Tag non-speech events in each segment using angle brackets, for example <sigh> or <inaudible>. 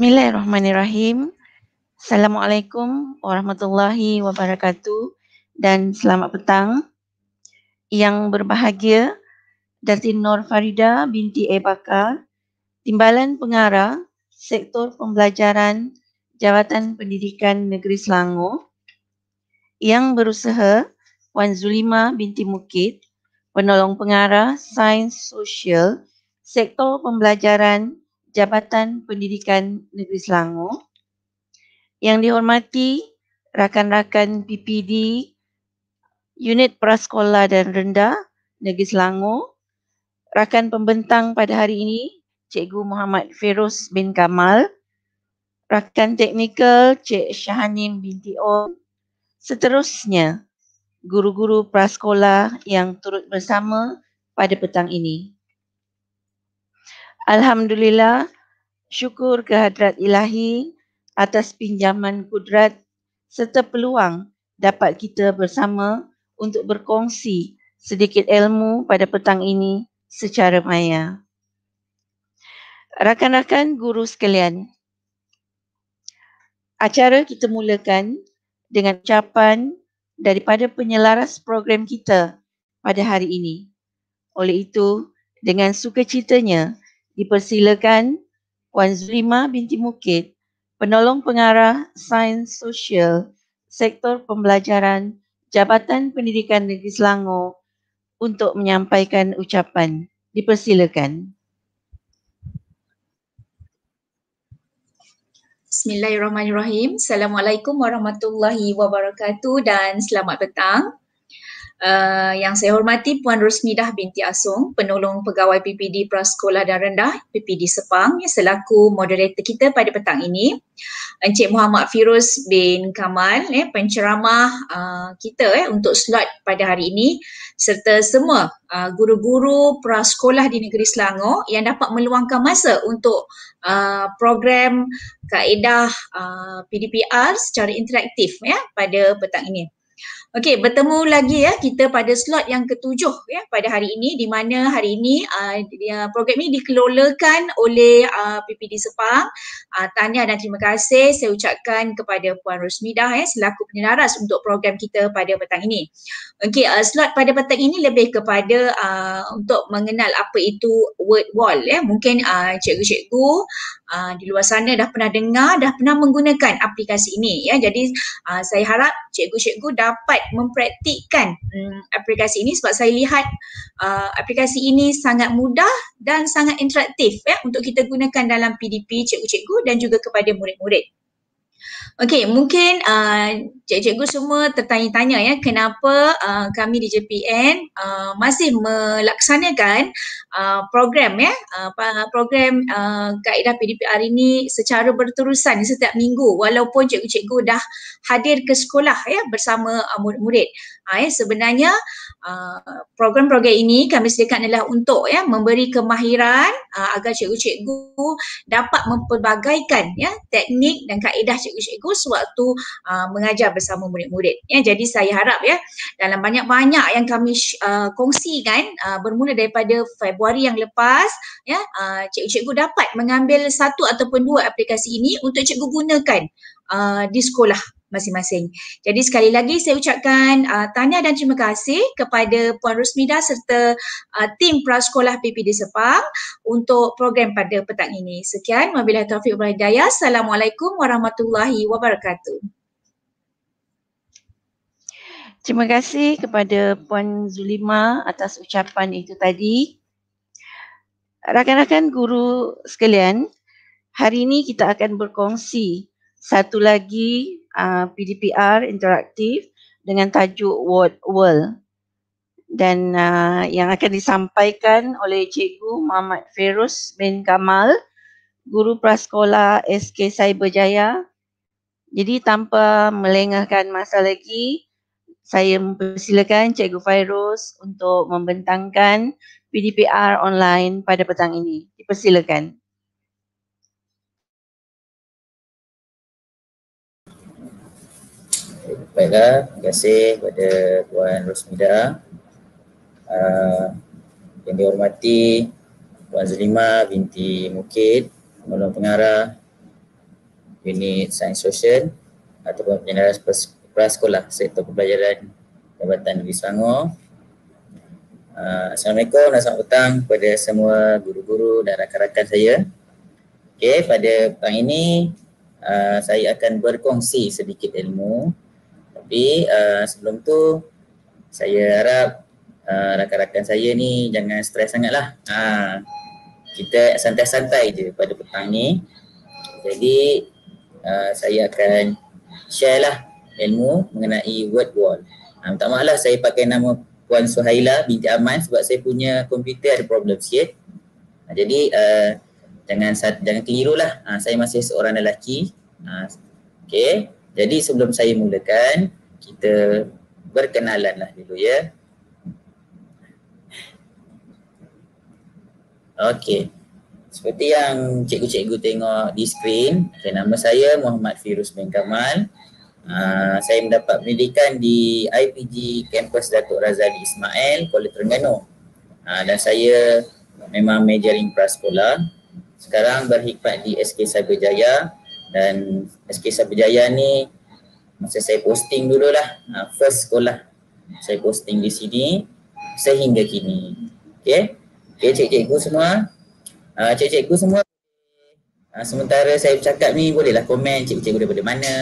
Bismillahirrahmanirrahim. Assalamualaikum warahmatullahi wabarakatuh dan selamat petang. Yang berbahagia, Datin Nur Farida binti Ebaka, Timbalan Pengarah Sektor Pembelajaran Jabatan Pendidikan Negeri Selangor, yang berusaha Wan Zulima binti Mukit, Penolong Pengarah Sains Sosial Sektor Pembelajaran Jabatan Pendidikan Negeri Selangor. Yang dihormati rakan-rakan PPD Unit Prasekolah dan Rendah Negeri Selangor, rakan pembentang pada hari ini Cikgu Muhammad Feroz bin Kamal, rakan teknikal Cik Shahanim binti Om, seterusnya guru-guru prasekolah yang turut bersama pada petang ini. Alhamdulillah, syukur kehadrat ilahi atas pinjaman kudrat serta peluang dapat kita bersama untuk berkongsi sedikit ilmu pada petang ini secara maya. Rakan-rakan guru sekalian, acara kita mulakan dengan ucapan daripada penyelaras program kita pada hari ini. Oleh itu, dengan sukacitanya, dipersilakan Wan Zulima binti Mukit, penolong pengarah Sains Sosial Sektor Pembelajaran Jabatan Pendidikan Negeri Selangor untuk menyampaikan ucapan. Dipersilakan. Bismillahirrahmanirrahim. Assalamualaikum warahmatullahi wabarakatuh dan selamat petang. Uh, yang saya hormati Puan Rusmidah binti Asung, penolong pegawai PPD Prasekolah dan Rendah PPD Sepang yang selaku moderator kita pada petang ini. Encik Muhammad Firuz bin Kamal, eh, penceramah uh, kita eh, untuk slot pada hari ini serta semua uh, guru-guru prasekolah di negeri Selangor yang dapat meluangkan masa untuk uh, program kaedah uh, PDPR secara interaktif ya, pada petang ini. Okey, bertemu lagi ya kita pada slot yang ketujuh ya pada hari ini di mana hari ini uh, program ini dikelolakan oleh uh, ah, PPD Sepang. Uh, tahniah dan terima kasih saya ucapkan kepada Puan Rosmidah ya selaku penyelaras untuk program kita pada petang ini. Okey, uh, slot pada petang ini lebih kepada uh, untuk mengenal apa itu word wall ya. Mungkin uh, cikgu-cikgu Uh, di luar sana dah pernah dengar, dah pernah menggunakan aplikasi ini. Ya. Jadi uh, saya harap cikgu-cikgu dapat dapat mempraktikkan um, aplikasi ini sebab saya lihat uh, aplikasi ini sangat mudah dan sangat interaktif ya untuk kita gunakan dalam PDP cikgu-cikgu dan juga kepada murid-murid. Okey, mungkin uh, cik-cikgu semua tertanya-tanya ya kenapa uh, kami di JPN uh, masih melaksanakan uh, program ya uh, program uh, kaedah PDPR ini secara berterusan setiap minggu walaupun cikgu-cikgu dah hadir ke sekolah ya bersama uh, murid-murid. Uh, ya, sebenarnya uh, Ah, program-program ini kami sediakan adalah untuk ya memberi kemahiran uh, agar cikgu-cikgu dapat memperbagaikan ya teknik dan kaedah cikgu-cikgu sewaktu uh, mengajar bersama murid-murid ya jadi saya harap ya dalam banyak-banyak yang kami uh, kongsikan uh, bermula daripada Februari yang lepas ya uh, cikgu-cikgu dapat mengambil satu ataupun dua aplikasi ini untuk cikgu gunakan uh, di sekolah masing-masing. Jadi sekali lagi saya ucapkan uh, tanya dan terima kasih kepada Puan Rusmida serta uh, tim prasekolah PPD Sepang untuk program pada petang ini. Sekian, wabillahi taufiq wal hidayah. Assalamualaikum warahmatullahi wabarakatuh. Terima kasih kepada Puan Zulima atas ucapan itu tadi. Rakan-rakan guru sekalian, hari ini kita akan berkongsi satu lagi uh, PDPR interaktif dengan tajuk World World dan uh, yang akan disampaikan oleh Cikgu Muhammad Feroz bin Kamal Guru Prasekolah SK Cyberjaya. Jadi tanpa melengahkan masa lagi, saya mempersilakan Cikgu Fairuz untuk membentangkan PDPR online pada petang ini. Dipersilakan. Baiklah, terima kasih kepada Puan Rosmida uh, Yang dihormati Puan Zulima binti Mukit Pengolong Pengarah Unit Sains Sosial Ataupun Penyelaras Prasekolah Sektor Pembelajaran Jabatan Negeri Selangor uh, Assalamualaikum dan selamat petang kepada semua guru-guru dan rakan-rakan saya Okey, pada petang ini uh, saya akan berkongsi sedikit ilmu tapi uh, sebelum tu saya harap uh, rakan-rakan saya ni jangan stres sangatlah. Ha. Uh, kita santai-santai je pada petang ni. Jadi uh, saya akan share lah ilmu mengenai word wall. Uh, ha, tak maaflah saya pakai nama Puan Suhaila binti Aman sebab saya punya komputer ada problem sikit. Uh, jadi uh, jangan jangan keliru lah. Uh, saya masih seorang lelaki. Uh, okay. Jadi sebelum saya mulakan, kita berkenalan lah dulu ya. Okey. Seperti yang cikgu-cikgu tengok di skrin. okay, nama saya Muhammad Firus bin Kamal. Uh, saya mendapat pendidikan di IPG Campus Datuk Razali Ismail, Kuala Terengganu. Uh, dan saya memang majoring prasekolah. Sekarang berhikmat di SK Cyberjaya dan SK Cyberjaya ni masa saya posting dulu lah uh, first sekolah saya posting di sini sehingga kini okay okey cik-cikgu semua uh, ha, cik-cikgu semua ha, sementara saya bercakap ni bolehlah komen cik-cikgu daripada mana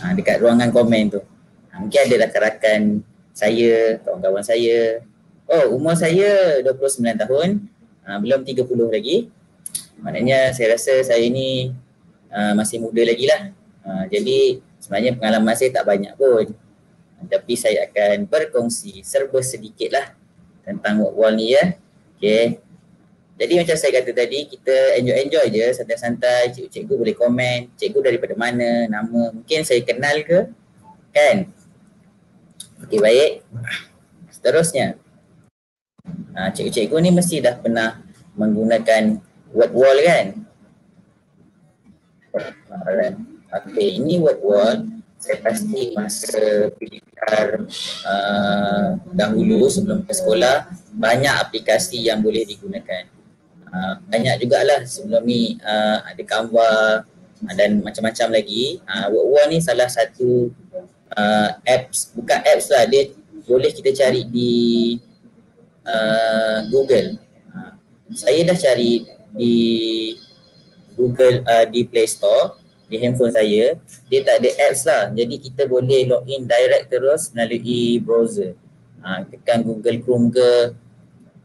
uh, dekat ruangan komen tu mungkin ada rakan-rakan saya kawan-kawan saya oh umur saya 29 tahun belum 30 lagi maknanya saya rasa saya ni masih muda lagi lah uh, jadi sebenarnya pengalaman saya tak banyak pun tapi saya akan berkongsi serba sedikitlah tentang wall ni ya okay. jadi macam saya kata tadi kita enjoy-enjoy je santai-santai cikgu-cikgu boleh komen cikgu daripada mana nama mungkin saya kenal ke kan Okay baik seterusnya ha, cikgu-cikgu ni mesti dah pernah menggunakan word wall kan Okay, ini word-word saya pasti masa PDR uh, dahulu sebelum ke sekolah banyak aplikasi yang boleh digunakan. Uh, banyak jugalah sebelum ni uh, ada Canva uh, dan macam-macam lagi. Uh, Word-Word ni salah satu uh, apps, bukan apps lah dia boleh kita cari di uh, Google. Uh, saya dah cari di Google uh, di Play Store di handphone saya dia tak ada apps lah jadi kita boleh login direct terus melalui browser ha, tekan google chrome ke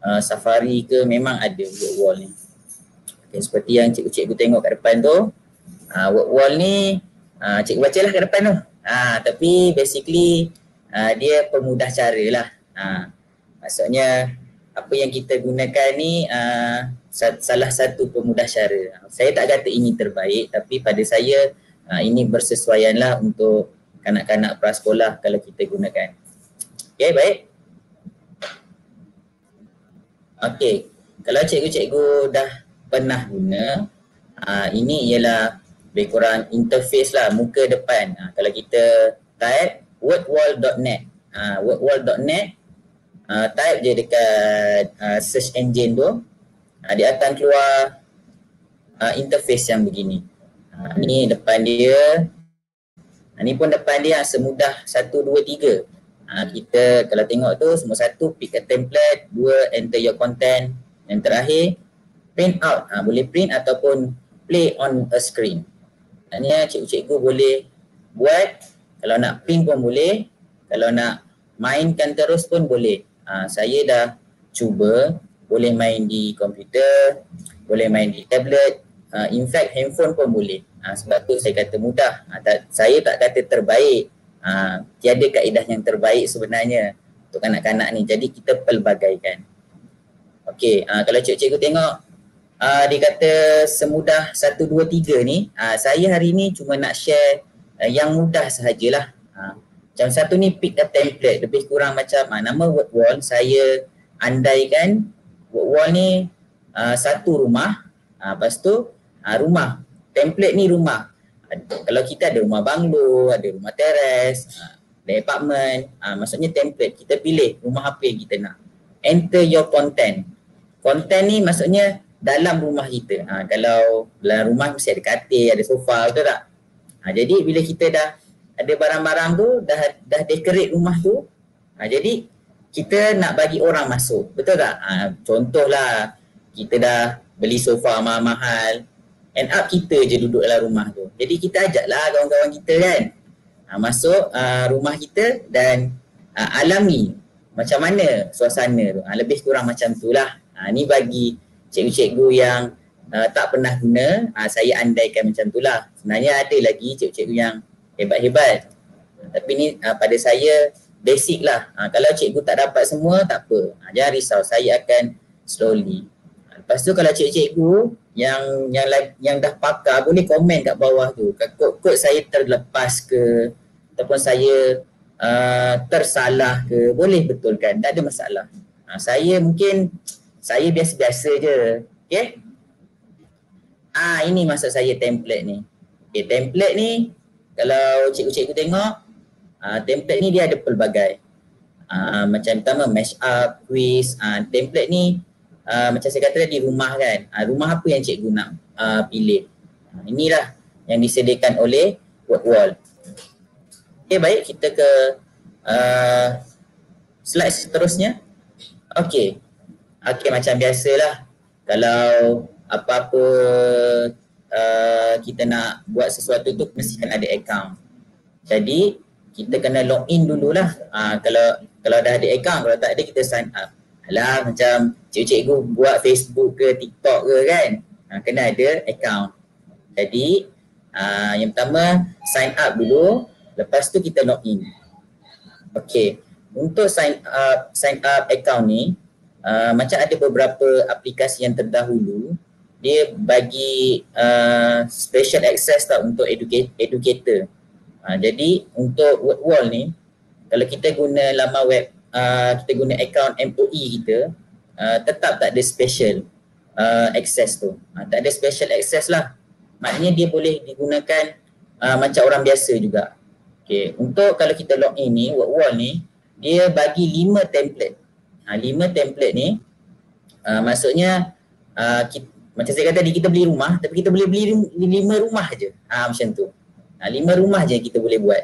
uh, safari ke memang ada word wall ni okay, seperti yang cikgu-cikgu tengok kat depan tu uh, ha, word wall ni uh, cikgu baca lah kat depan tu uh, tapi basically uh, dia pemudah cara lah uh, maksudnya apa yang kita gunakan ni uh, salah satu pemudah cara. Saya tak kata ini terbaik tapi pada saya ha, ini bersesuaianlah untuk kanak-kanak prasekolah kalau kita gunakan. Okey, baik. Okey, kalau cikgu-cikgu dah pernah guna, ha, ini ialah lebih kurang interface lah, muka depan. Ha, kalau kita type wordwall.net, wordwall.net, type je dekat search engine tu, uh, dia akan keluar uh, interface yang begini. Uh, ni depan dia. Uh, ni pun depan dia semudah satu dua tiga. Uh, kita kalau tengok tu semua satu pick a template, dua enter your content yang terakhir print out. Uh, boleh print ataupun play on a screen. Maknanya cikgu-cikgu boleh buat kalau nak print pun boleh, kalau nak mainkan terus pun boleh. Uh, saya dah cuba boleh main di komputer, boleh main di tablet, uh, in fact handphone pun boleh. Uh, sebab tu saya kata mudah. Uh, tak, saya tak kata terbaik. Uh, tiada kaedah yang terbaik sebenarnya untuk kanak-kanak ni. Jadi kita pelbagaikan. Okey, uh, kalau cikgu-cikgu tengok uh, dia kata semudah 1 2 3 ni, uh, saya hari ni cuma nak share uh, yang mudah sahajalah. Uh, macam satu ni pick a template lebih kurang macam uh, nama word wall saya andaikan wall, wall ni uh, satu rumah uh, lepas tu uh, rumah template ni rumah uh, kalau kita ada rumah banglo ada rumah teres ada uh, apartment uh, maksudnya template kita pilih rumah apa yang kita nak enter your content content ni maksudnya dalam rumah kita uh, kalau dalam rumah mesti ada katil ada sofa betul tak uh, jadi bila kita dah ada barang-barang tu dah dah decorate rumah tu uh, jadi kita nak bagi orang masuk. Betul tak? Ha, contohlah, kita dah beli sofa mahal-mahal, end up kita je duduk dalam rumah tu. Jadi kita ajaklah kawan-kawan kita kan, ha, masuk uh, rumah kita dan uh, alami macam mana suasana tu. Ha, lebih kurang macam tu lah. Ha, ni bagi cikgu-cikgu yang uh, tak pernah guna, uh, saya andaikan macam tu lah. Sebenarnya ada lagi cikgu-cikgu yang hebat-hebat. Tapi ni uh, pada saya, basic lah. Ha, kalau cikgu tak dapat semua, tak apa. Ha, jangan risau, saya akan slowly. Ha, lepas tu kalau cikgu-cikgu yang, yang yang dah pakar boleh komen kat bawah tu. Kot-kot saya terlepas ke ataupun saya uh, tersalah ke, boleh betulkan. Tak ada masalah. Ha, saya mungkin, saya biasa-biasa je. Okay? Ah ha, ini maksud saya template ni. Okay, template ni kalau cikgu-cikgu tengok, uh, template ni dia ada pelbagai uh, macam pertama mash up, quiz, uh, template ni uh, macam saya kata tadi rumah kan, uh, rumah apa yang cikgu nak uh, pilih uh, inilah yang disediakan oleh word wall Okay, baik kita ke uh, slide seterusnya Okay, ok macam biasalah kalau apa-apa uh, kita nak buat sesuatu tu mesti kan ada account jadi kita kena log in dululah. Ha, kalau kalau dah ada account, kalau tak ada kita sign up. Alah macam cikgu-cikgu buat Facebook ke TikTok ke kan. Ha, kena ada account. Jadi ha, yang pertama sign up dulu. Lepas tu kita log in. Okay. Untuk sign up, sign up account ni uh, macam ada beberapa aplikasi yang terdahulu dia bagi uh, special access tak untuk educate, educator Ha, jadi untuk web wall ni kalau kita guna laman web uh, kita guna account MOE kita uh, tetap tak ada special uh, access tu. Ha, tak ada special access lah. Maknanya dia boleh digunakan uh, macam orang biasa juga. Okay. Untuk kalau kita log in ni, web wall ni dia bagi lima template. Ha, lima template ni uh, maksudnya uh, kita, macam saya kata kita beli rumah tapi kita boleh beli lima rumah je. Ha, macam tu uh, lima rumah je kita boleh buat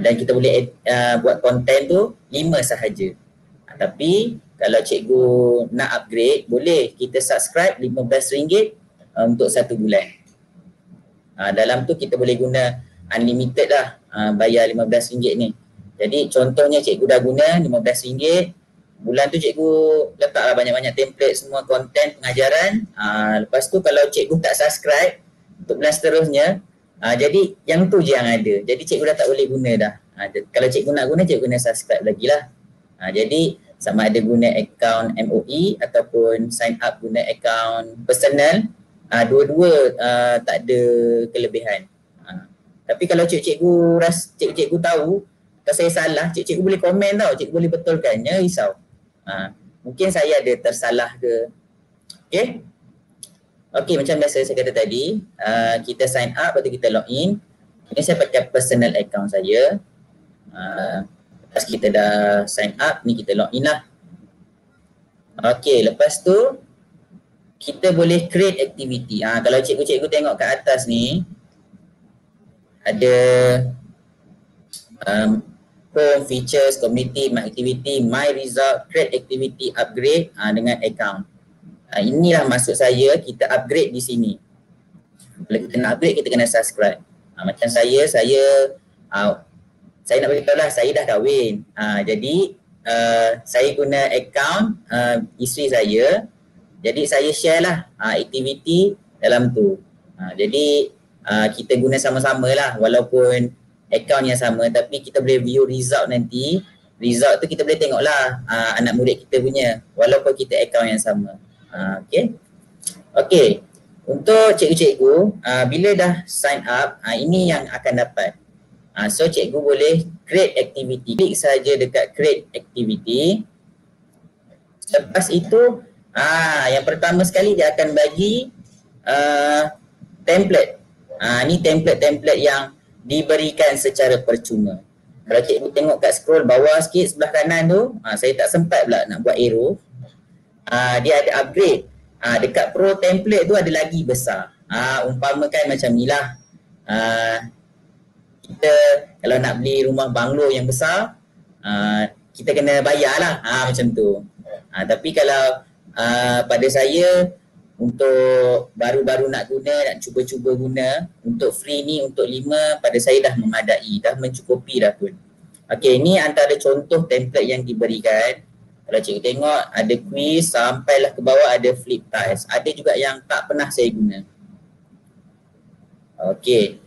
dan kita boleh uh, buat konten tu lima sahaja uh, tapi kalau cikgu nak upgrade boleh kita subscribe RM15 uh, ah, untuk satu bulan uh, dalam tu kita boleh guna unlimited lah uh, bayar RM15 ni jadi contohnya cikgu dah guna RM15 bulan tu cikgu letaklah banyak-banyak template semua konten pengajaran uh, lepas tu kalau cikgu tak subscribe untuk bulan seterusnya Ha, jadi yang tu je yang ada. Jadi cikgu dah tak boleh guna dah. Ha, kalau cikgu nak guna, cikgu kena subscribe lagi lah. Ha, jadi sama ada guna account MOE ataupun sign up guna account personal, ha, dua-dua ha, tak ada kelebihan. Ha. Tapi kalau cikgu ras, cikgu tahu kalau saya salah, cikgu boleh komen tau. Cikgu boleh betulkan. Jangan ya, risau. Ha. Mungkin saya ada tersalah ke. Okay. Okey, macam biasa saya kata tadi uh, Kita sign up atau kita log in Ini saya pakai personal account saya uh, Lepas kita dah sign up ni kita log in lah Okey, lepas tu Kita boleh create activity uh, Kalau cikgu-cikgu tengok kat atas ni Ada um, Home features, community, my activity, my result, create activity, upgrade uh, dengan account Ah, inilah maksud saya kita upgrade di sini. Bila kita nak upgrade, kita kena subscribe. Ha, macam saya, saya uh, saya nak beritahu lah, saya dah kahwin. Ha, jadi, uh, saya guna account uh, isteri saya. Jadi, saya share lah uh, aktiviti dalam tu. Ha, jadi, uh, kita guna sama-sama lah walaupun account yang sama tapi kita boleh view result nanti result tu kita boleh tengok lah uh, anak murid kita punya walaupun kita account yang sama Ah, okay. Okay. Untuk cikgu-cikgu, uh, bila dah sign up, uh, ini yang akan dapat. Uh, so cikgu boleh create activity. Klik saja dekat create activity. Selepas itu, uh, yang pertama sekali dia akan bagi uh, template. Uh, ini template-template yang diberikan secara percuma. Kalau cikgu tengok kat scroll bawah sikit sebelah kanan tu, uh, saya tak sempat pula nak buat arrow. Ah, dia ada upgrade. Uh, dekat pro template tu ada lagi besar. Uh, umpamakan macam ni lah. Uh, kita kalau nak beli rumah banglo yang besar, uh, kita kena bayar lah uh, macam tu. Uh, tapi kalau uh, pada saya, untuk baru-baru nak guna, nak cuba-cuba guna untuk free ni, untuk lima, pada saya dah memadai, dah mencukupi dah pun. Okay, ni antara contoh template yang diberikan. Kalau cikgu tengok ada quiz sampailah ke bawah ada flip test. Ada juga yang tak pernah saya guna. Okey.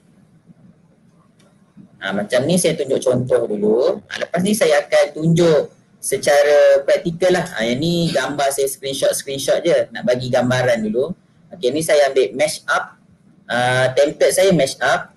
Ha, macam ni saya tunjuk contoh dulu. Ha, lepas ni saya akan tunjuk secara praktikal lah. Ha, yang ni gambar saya screenshot-screenshot je. Nak bagi gambaran dulu. Okey ni saya ambil mash up. Uh, template saya mash up.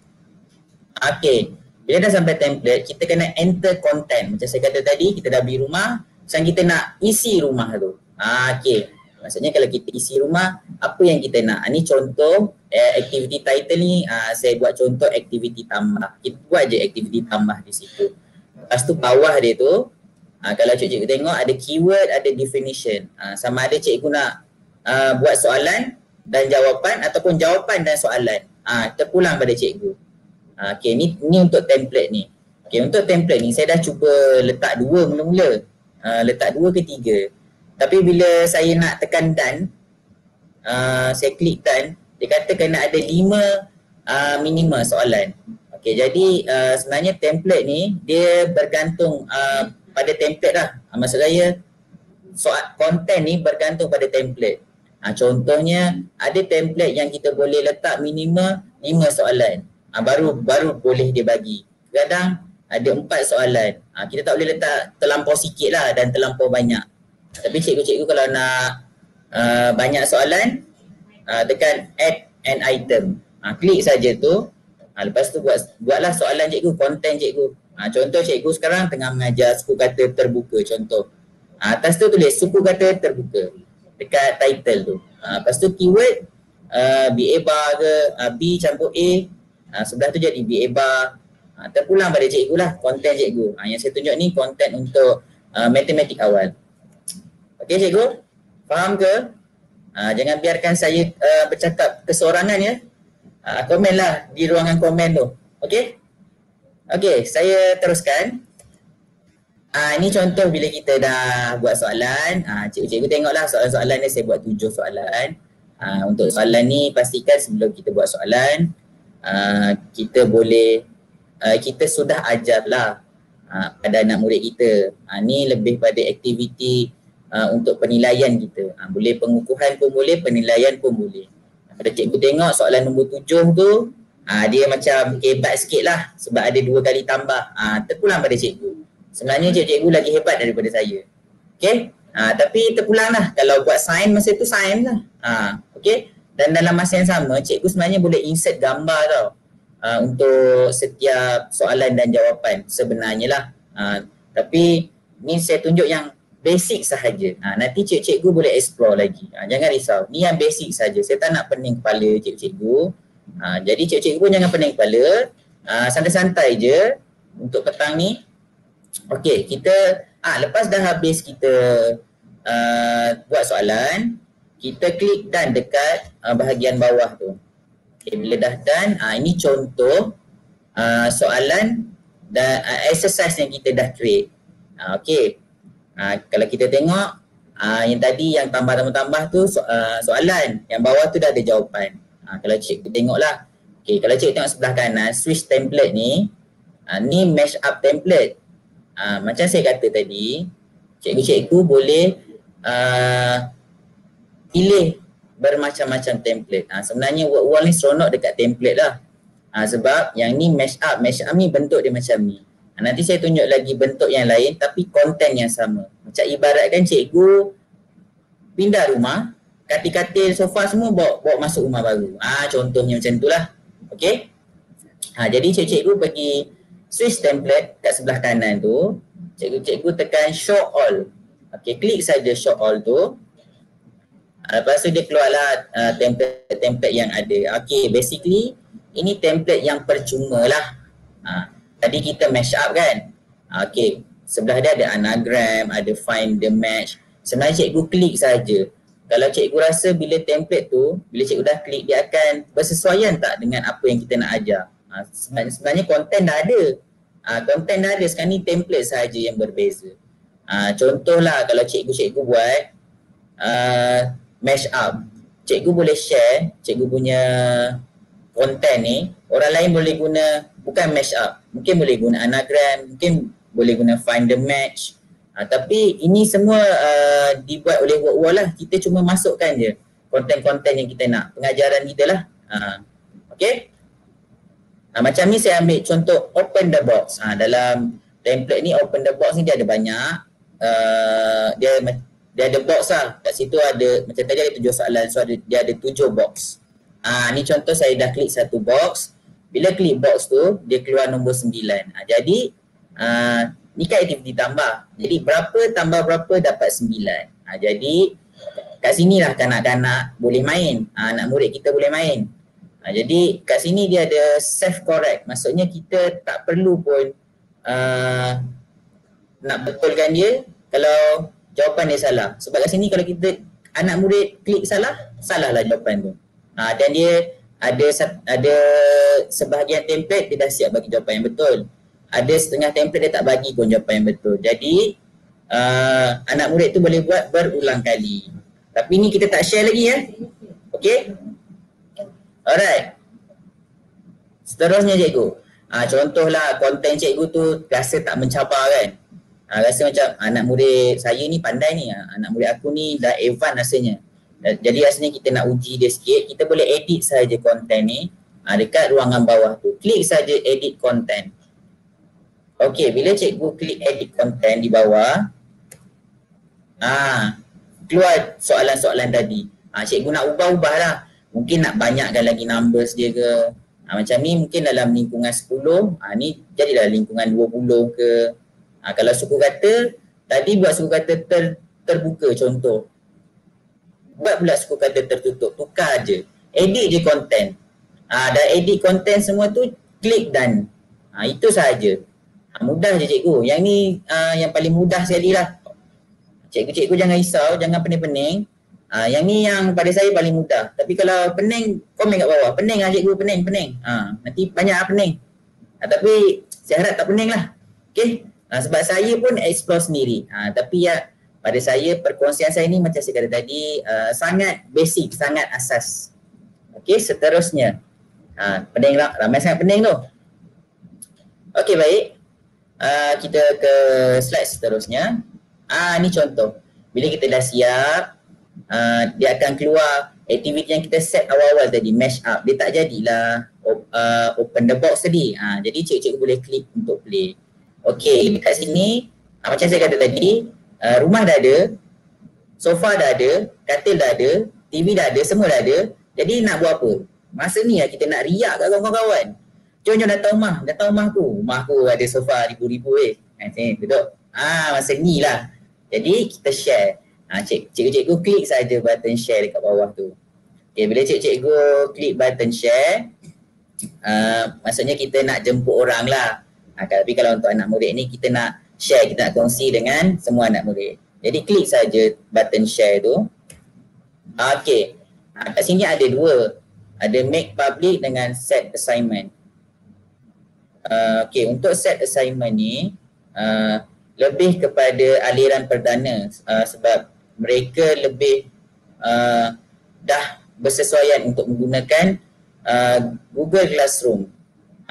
Okay, Bila dah sampai template, kita kena enter content. Macam saya kata tadi, kita dah beli rumah. Macam kita nak isi rumah tu. Ah, ha, okay. Maksudnya kalau kita isi rumah, apa yang kita nak? Ini ha, contoh eh, aktiviti title ni, uh, saya buat contoh aktiviti tambah. Kita buat je aktiviti tambah di situ. Lepas tu bawah dia tu, uh, kalau cikgu tengok ada keyword, ada definition. Uh, sama ada cikgu nak uh, buat soalan dan jawapan ataupun jawapan dan soalan. Uh, terpulang pada cikgu. Uh, okay, ni, ni untuk template ni. Okay, untuk template ni saya dah cuba letak dua mula-mula uh, letak dua ke tiga tapi bila saya nak tekan dan uh, saya klik done dia kata kena ada lima uh, ha, minima soalan okay, jadi uh, sebenarnya template ni dia bergantung uh, pada template lah uh, maksud saya soal konten ni bergantung pada template Ha, contohnya ada template yang kita boleh letak minima lima soalan ha, baru baru boleh dia bagi kadang ada empat soalan Ha, kita tak boleh letak terlampau sikit lah dan terlampau banyak. Tapi cikgu-cikgu kalau nak uh, banyak soalan, uh, tekan add an item. Ha, klik saja tu. Ha, lepas tu buat, buatlah soalan cikgu, konten cikgu. Ha, contoh cikgu sekarang tengah mengajar suku kata terbuka contoh. Ha, atas tu tulis suku kata terbuka dekat title tu. Ha, lepas tu keyword uh, BA bar ke, uh, B campur A. Ha, sebelah tu jadi B BA bar ha, terpulang pada cikgu lah, konten cikgu. Ha, yang saya tunjuk ni konten untuk uh, matematik awal. Okey cikgu, faham ke? Ha, jangan biarkan saya uh, bercakap kesorangan ya. Ha, komen lah di ruangan komen tu. Okey? Okey, saya teruskan. Ha, ini contoh bila kita dah buat soalan. Ha, cikgu-cikgu tengoklah soalan-soalan ni saya buat tujuh soalan. Ha, untuk soalan ni pastikan sebelum kita buat soalan, Uh, kita boleh uh, kita sudah ajarlah uh, pada anak murid kita. Uh, ni lebih pada aktiviti uh, untuk penilaian kita. Uh, boleh pengukuhan pun boleh, penilaian pun boleh. Kalau cikgu tengok soalan nombor tujuh tu, uh, dia macam hebat sikit lah sebab ada dua kali tambah. Uh, terpulang pada cikgu. Sebenarnya cikgu lagi hebat daripada saya. Okay? Ha, tapi terpulang lah. Kalau buat sign masa tu sign lah. Ha, okay? Dan dalam masa yang sama, cikgu sebenarnya boleh insert gambar tau uh, untuk setiap soalan dan jawapan sebenarnya lah. Uh, tapi ni saya tunjuk yang basic sahaja. Uh, nanti cik-cikgu boleh explore lagi. Uh, jangan risau. Ni yang basic saja. Saya tak nak pening kepala cik-cikgu. Uh, jadi cik-cikgu pun jangan pening kepala. Uh, santai-santai je untuk petang ni. Okey, kita ah uh, lepas dah habis kita uh, buat soalan, kita klik dan dekat uh, bahagian bawah tu. Okay, bila dah done, uh, ini contoh uh, soalan dan ah, exercise yang kita dah create. Uh, okay, uh, kalau kita tengok uh, yang tadi yang tambah-tambah tu so, uh, soalan, yang bawah tu dah ada jawapan. Uh, kalau cikgu tengoklah. Okay, kalau cikgu tengok sebelah kanan, switch template ni, uh, ni mash up template. Uh, macam saya kata tadi, cikgu-cikgu boleh uh, pilih bermacam-macam template. Ha, sebenarnya wall ni seronok dekat template lah. Ha, sebab yang ni mash up, mash up ni bentuk dia macam ni. Ha, nanti saya tunjuk lagi bentuk yang lain tapi konten yang sama. Macam ibarat kan cikgu pindah rumah, katil-katil sofa semua bawa, bawa masuk rumah baru. Ah ha, contohnya macam tu lah. Okay. Ha, jadi cikgu pergi switch template kat sebelah kanan tu. Cikgu-cikgu tekan show all. Okay, klik saja show all tu. Ah, lepas tu dia keluarlah uh, template-template yang ada. Okay, basically ini template yang percuma lah. Uh, tadi kita mash up kan? Okay, sebelah dia ada anagram, ada find the match. Sebenarnya cikgu klik saja. Kalau cikgu rasa bila template tu, bila cikgu dah klik dia akan bersesuaian tak dengan apa yang kita nak ajar. Ha, sebenarnya, sebenarnya konten dah ada. Ha, konten dah ada sekarang ni template saja yang berbeza. Ha, contohlah kalau cikgu-cikgu buat, uh, mash up cikgu boleh share cikgu punya konten ni orang lain boleh guna bukan mash up mungkin boleh guna anagram mungkin boleh guna find the match ha, tapi ini semua uh, dibuat oleh wall lah kita cuma masukkan je konten-konten yang kita nak pengajaran kita lah ha, ah, okay ha, macam ni saya ambil contoh open the box ha, dalam template ni open the box ni dia ada banyak uh, dia dia ada box lah. Kat situ ada macam tadi ada tujuh soalan. So ada, dia ada tujuh box. Ah ha, ni contoh saya dah klik satu box. Bila klik box tu, dia keluar nombor sembilan. Ha, jadi ha, ni kan aktiviti tambah. Jadi berapa tambah berapa dapat sembilan. Ha, jadi kat sini lah kanak-kanak boleh main. Ha, anak murid kita boleh main. Ha, jadi kat sini dia ada safe correct. Maksudnya kita tak perlu pun uh, nak betulkan dia. Kalau jawapan dia salah. Sebab kat sini kalau kita anak murid klik salah, salahlah jawapan tu. Ha, dan dia ada ada sebahagian template dia dah siap bagi jawapan yang betul. Ada setengah template dia tak bagi pun jawapan yang betul. Jadi uh, anak murid tu boleh buat berulang kali. Tapi ni kita tak share lagi ya. Okay? Alright. Seterusnya cikgu. Ha, contohlah konten cikgu tu rasa tak mencabar kan ha, rasa macam anak murid saya ni pandai ni ha, anak murid aku ni dah Evan rasanya jadi rasanya kita nak uji dia sikit kita boleh edit saja konten ni ha, dekat ruangan bawah tu klik saja edit konten Okey, bila cikgu klik edit konten di bawah ha, keluar soalan-soalan tadi. Ah ha, cikgu nak ubah-ubah lah. Mungkin nak banyakkan lagi numbers dia ke. Ha, macam ni mungkin dalam lingkungan 10, ah ha, ni jadilah lingkungan 20 ke. Ha, kalau suku kata, tadi buat suku kata ter, terbuka contoh. Buat pula suku kata tertutup, tukar je. Edit je content. Ha, dah edit content semua tu, klik dan Ha, itu sahaja. Ha, mudah je cikgu. Yang ni ha, yang paling mudah sekali lah. Cikgu-cikgu jangan risau, jangan pening-pening. Ha, yang ni yang pada saya paling mudah. Tapi kalau pening, komen kat bawah. Pening lah cikgu, pening, pening. Ha, nanti banyak lah pening. Ha, tapi saya harap tak pening lah. Okay? Ha, sebab saya pun explore sendiri. Ha, tapi ya pada saya perkongsian saya ni macam saya kata tadi uh, sangat basic, sangat asas. Okey, seterusnya. Ha, pening lah. Ramai sangat pening tu. Okey, baik. Uh, kita ke slide seterusnya. Ah, ni contoh. Bila kita dah siap, uh, dia akan keluar aktiviti yang kita set awal-awal tadi, mash up. Dia tak jadilah uh, open the box tadi. Uh, jadi cikgu-cikgu boleh klik untuk play okey dekat sini uh, macam saya kata tadi uh, rumah dah ada sofa dah ada katil dah ada TV dah ada semua dah ada jadi nak buat apa masa ni lah kita nak riak kat kawan-kawan jom jom datang rumah datang rumah aku rumah aku ada sofa ribu-ribu eh macam kan, ni duduk Ah, masa ni lah. Jadi kita share. Ah, cik, cikgu-cikgu klik saja button share dekat bawah tu. Okay, bila cikgu-cikgu klik button share, uh, maksudnya kita nak jemput orang lah. Ah, tapi kalau untuk anak murid ni kita nak share, kita nak kongsi dengan semua anak murid. Jadi klik saja button share tu. Ah, okay. Ah, kat sini ada dua. Ada make public dengan set assignment. Uh, okay, untuk set assignment ni uh, lebih kepada aliran perdana uh, sebab mereka lebih uh, dah bersesuaian untuk menggunakan uh, Google Classroom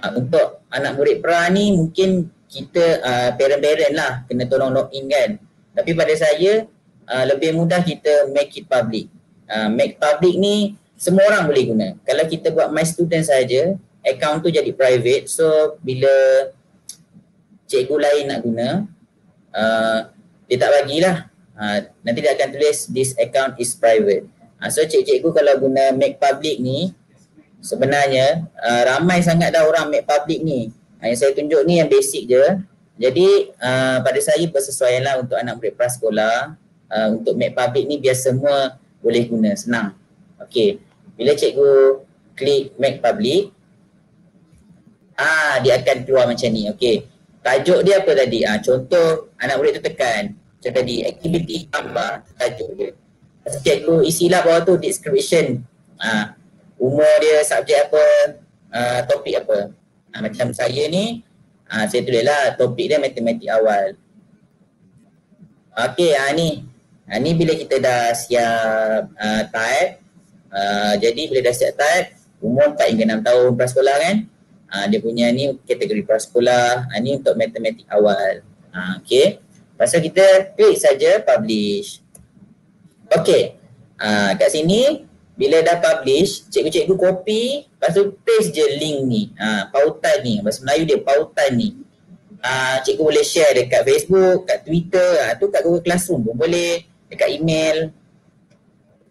uh, untuk anak murid pra ni mungkin kita uh, parent-parent lah kena tolong log in kan tapi pada saya uh, lebih mudah kita make it public uh, make public ni semua orang boleh guna kalau kita buat my student saja account tu jadi private so bila cikgu lain nak guna uh, dia tak bagilah uh, nanti dia akan tulis this account is private uh, so cik-cikgu kalau guna make public ni sebenarnya uh, ramai sangat dah orang make public ni. Uh, yang saya tunjuk ni yang basic je. Jadi uh, pada saya lah untuk anak murid prasekolah uh, untuk make public ni biar semua boleh guna. Senang. Okey. Bila cikgu klik make public ah dia akan keluar macam ni. Okey. Tajuk dia apa tadi? Ah contoh anak murid tu tekan macam tadi aktiviti apa tajuk dia. Cikgu isilah bawah tu description. Ah umur dia, subjek apa, uh, topik apa. Uh, macam saya ni, uh, saya tulis lah topik dia matematik awal. Okey, uh, ni. Uh, ni bila kita dah siap uh, type. Uh, jadi bila dah siap type, umur tak hingga 6 tahun prasekolah kan. Uh, dia punya ni kategori prasekolah. Uh, ni untuk matematik awal. Uh, Okey. Pasal kita klik saja publish. Okey. Uh, kat sini bila dah publish, cikgu-cikgu copy, lepas tu paste je link ni, uh, pautan ni, bahasa Melayu dia pautan ni. Uh, cikgu boleh share dekat Facebook, kat Twitter, uh, tu kat Google Classroom pun boleh, dekat email,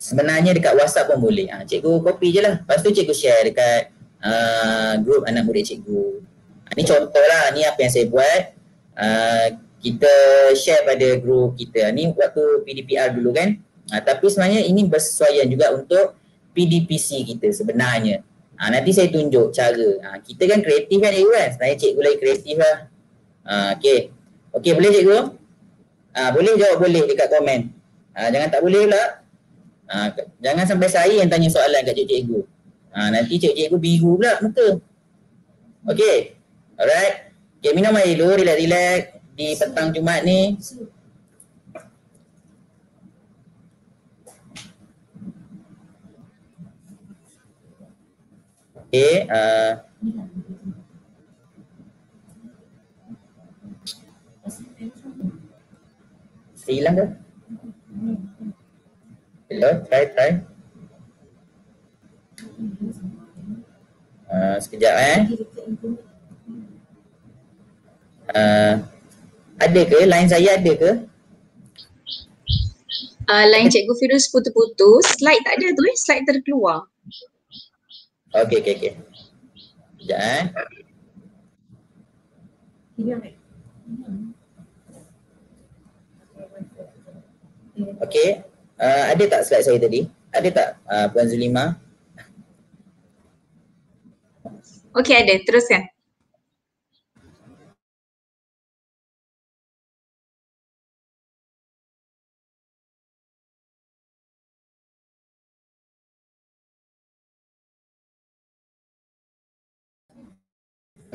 sebenarnya dekat WhatsApp pun boleh. Uh, cikgu copy je lah, lepas tu cikgu share dekat uh, grup anak murid cikgu. Uh, ni contoh lah, ni apa yang saya buat. Uh, kita share pada group kita. Ni waktu PDPR dulu kan. Ha, tapi sebenarnya ini bersesuaian juga untuk PDPC kita sebenarnya. Ha, nanti saya tunjuk cara. Ha, kita kan kreatif kan cikgu kan? Sebenarnya cikgu lagi kreatif lah. Ha, okay. Okay boleh cikgu? Ha, boleh jawab boleh dekat komen. Ha, jangan tak boleh pula. Ha, jangan sampai saya yang tanya soalan kat cikgu-cikgu. Ha, nanti cikgu-cikgu biru pula muka. Okay. Alright. Okay minum air dulu. Relax-relax. Di petang Jumat ni. Okay. Uh, hilang ke? Kan? Hello, try, try. Uh, sekejap eh. Uh, ada ke? Line saya ada ke? Uh, line Cikgu Firuz putus-putus. Slide tak ada tu eh. Slide terkeluar. Okey, okey, okey. Sekejap eh. Okey. Uh, ada tak slide saya tadi? Ada tak uh, Puan Zulima? Okey ada, teruskan.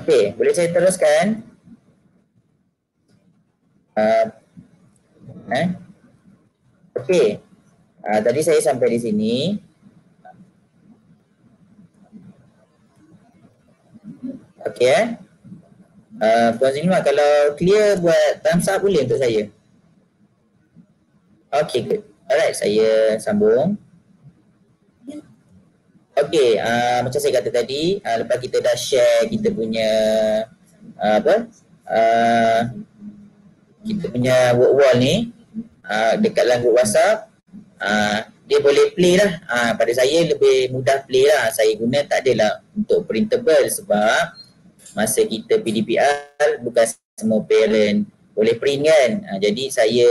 Okey, boleh saya teruskan? Uh, eh? Okey, uh, tadi saya sampai di sini. Okey, eh? uh, Puan Zinima, kalau clear buat thumbs up boleh untuk saya? Okey, good. Alright, saya sambung. Okey, uh, macam saya kata tadi, uh, lepas kita dah share kita punya uh, apa? Uh, kita punya work wall ni uh, dekat dalam group WhatsApp, uh, dia boleh play lah. Uh, pada saya lebih mudah play lah. Saya guna tak adalah untuk printable sebab masa kita PDPR bukan semua parent boleh print kan. Uh, jadi saya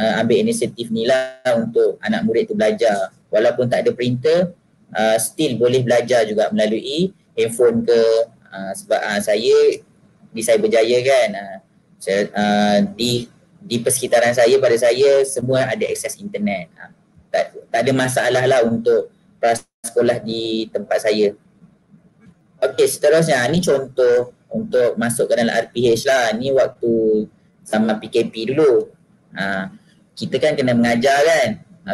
uh, ambil inisiatif ni lah untuk anak murid tu belajar. Walaupun tak ada printer, uh, still boleh belajar juga melalui handphone ke uh, sebab uh, saya di Cyberjaya kan uh, saya, uh, di di persekitaran saya pada saya semua ada akses internet uh, tak, tak ada masalah lah untuk sekolah di tempat saya Okey seterusnya ni contoh untuk masuk ke dalam RPH lah ni waktu sama PKP dulu ha, kita kan kena mengajar kan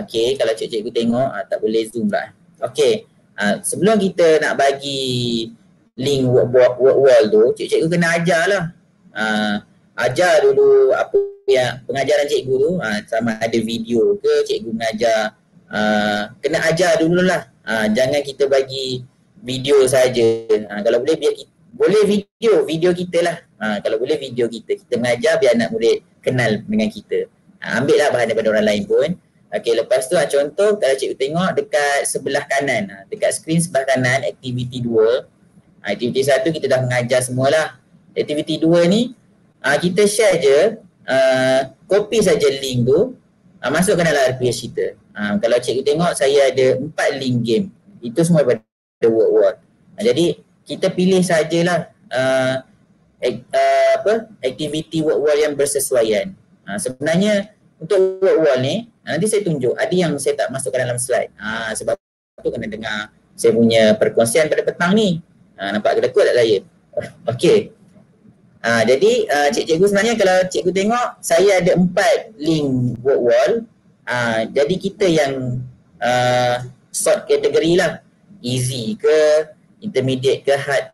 okey kalau cikgu-cikgu tengok ha, tak boleh zoom lah Okay, uh, ah, sebelum kita nak bagi link work, work wall tu, cikgu-cikgu kena ajar lah. Uh, ah, ajar dulu apa yang pengajaran cikgu tu, uh, sama ada video ke cikgu mengajar. Uh, kena ajar dululah. Uh, jangan kita bagi video saja. Uh, kalau boleh, biar kita, boleh video, video kita lah. Ha, kalau boleh video kita, kita mengajar biar anak murid kenal dengan kita. Ha, ambil lah bahan daripada orang lain pun. Okey lepas tu ah, contoh kalau cikgu tengok dekat sebelah kanan ah, dekat skrin sebelah kanan aktiviti 2 ah, aktiviti 1 kita dah mengajar semualah aktiviti 2 ni kita share je copy saja link tu masukkan dalam RPH kita kalau cikgu tengok saya ada 4 link game itu semua daripada word word jadi kita pilih sajalah apa aktiviti word word yang bersesuaian sebenarnya untuk word word ni Nanti saya tunjuk ada yang saya tak masukkan dalam slide. Ha, sebab tu kena dengar saya punya perkongsian pada petang ni. Ha, nampak kena kuat tak saya? Okey. Ha, jadi uh, cikgu sebenarnya kalau cikgu tengok saya ada empat link word wall. Ha, jadi kita yang uh, sort kategori lah. Easy ke, intermediate ke, hard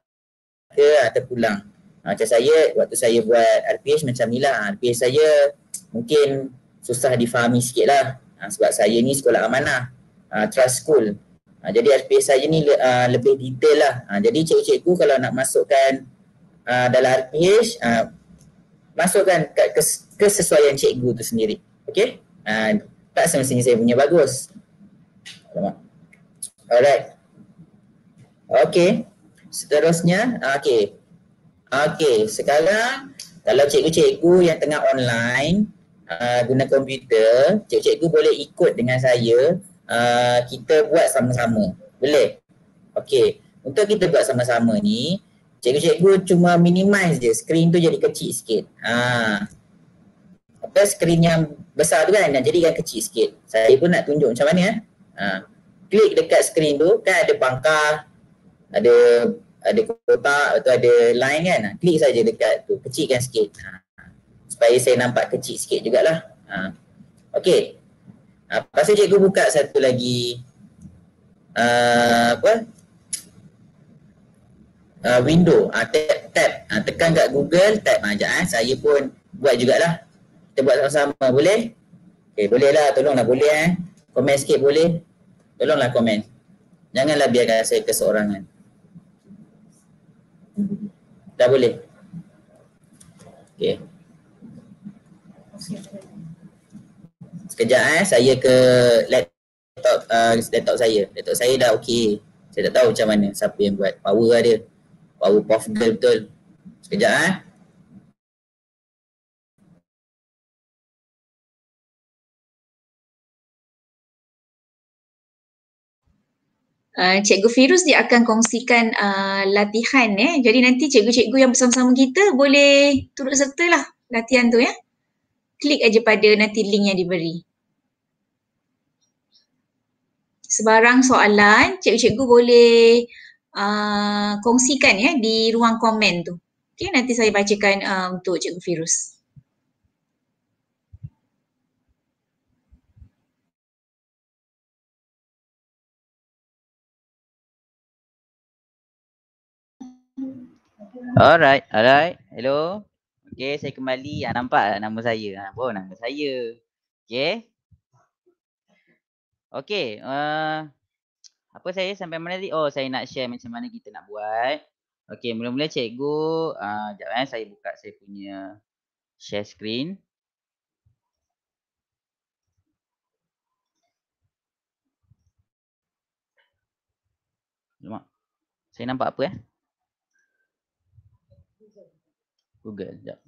ke atau pulang. Ha, macam saya waktu saya buat RPH macam ni lah. Ha, RPH saya mungkin susah difahami sikit lah ha, sebab saya ni sekolah amanah ha, trust school ha, jadi RPS saya ni le, ha, lebih detail lah ha, jadi cikgu-cikgu kalau nak masukkan ha, dalam RPH ha, masukkan kat kes, kesesuaian cikgu tu sendiri okay? ha, tak semestinya saya punya bagus alright okay seterusnya ha, okay okay sekarang kalau cikgu-cikgu yang tengah online uh, guna komputer, cikgu-cikgu boleh ikut dengan saya uh, kita buat sama-sama. Boleh? Okey. Untuk kita buat sama-sama ni, cikgu-cikgu cuma minimize je. Screen tu jadi kecil sikit. Uh, apa screen yang besar tu kan, jadi kan kecil sikit. Saya pun nak tunjuk macam mana. Uh, klik dekat screen tu, kan ada pangkar, ada ada kotak atau ada line kan. Klik saja dekat tu, kecilkan sikit. Uh, supaya saya nampak kecil sikit jugalah. Ha. Okey. Ha, pasal cikgu buka satu lagi uh, apa? Uh, window, uh, ah, tab, tab. Ha, ah, tekan kat Google, tab. Ha, ah, sekejap, eh. saya pun buat jugalah. Kita buat sama-sama, boleh? Okay, boleh lah. Tolonglah, boleh eh. Komen sikit boleh? Tolonglah komen. Janganlah biarkan saya keseorangan. Dah boleh? Okay. Sekejap eh, saya ke laptop uh, laptop saya. Laptop saya dah okey. Saya tak tahu macam mana siapa yang buat. Power lah dia. Power puff girl betul. Sekejap eh. Uh, Cikgu Firuz dia akan kongsikan uh, latihan eh. Jadi nanti cikgu-cikgu yang bersama-sama kita boleh turut serta lah latihan tu ya. Klik aja pada nanti link yang diberi. sebarang soalan, cikgu-cikgu boleh uh, kongsikan ya di ruang komen tu. Okey, nanti saya bacakan uh, untuk cikgu Virus. Alright, alright. Hello. Okay, saya kembali. Ah, nampak ah, nama saya? Ah, oh, nama saya. Okay. Okay. Uh, eh, apa saya sampai mana tadi? Oh, saya nak share macam mana kita nak buat. Okay, mula-mula cikgu. Uh, eh, sekejap eh, saya buka saya punya share screen. Jumlah. Saya nampak apa eh? Google, sekejap.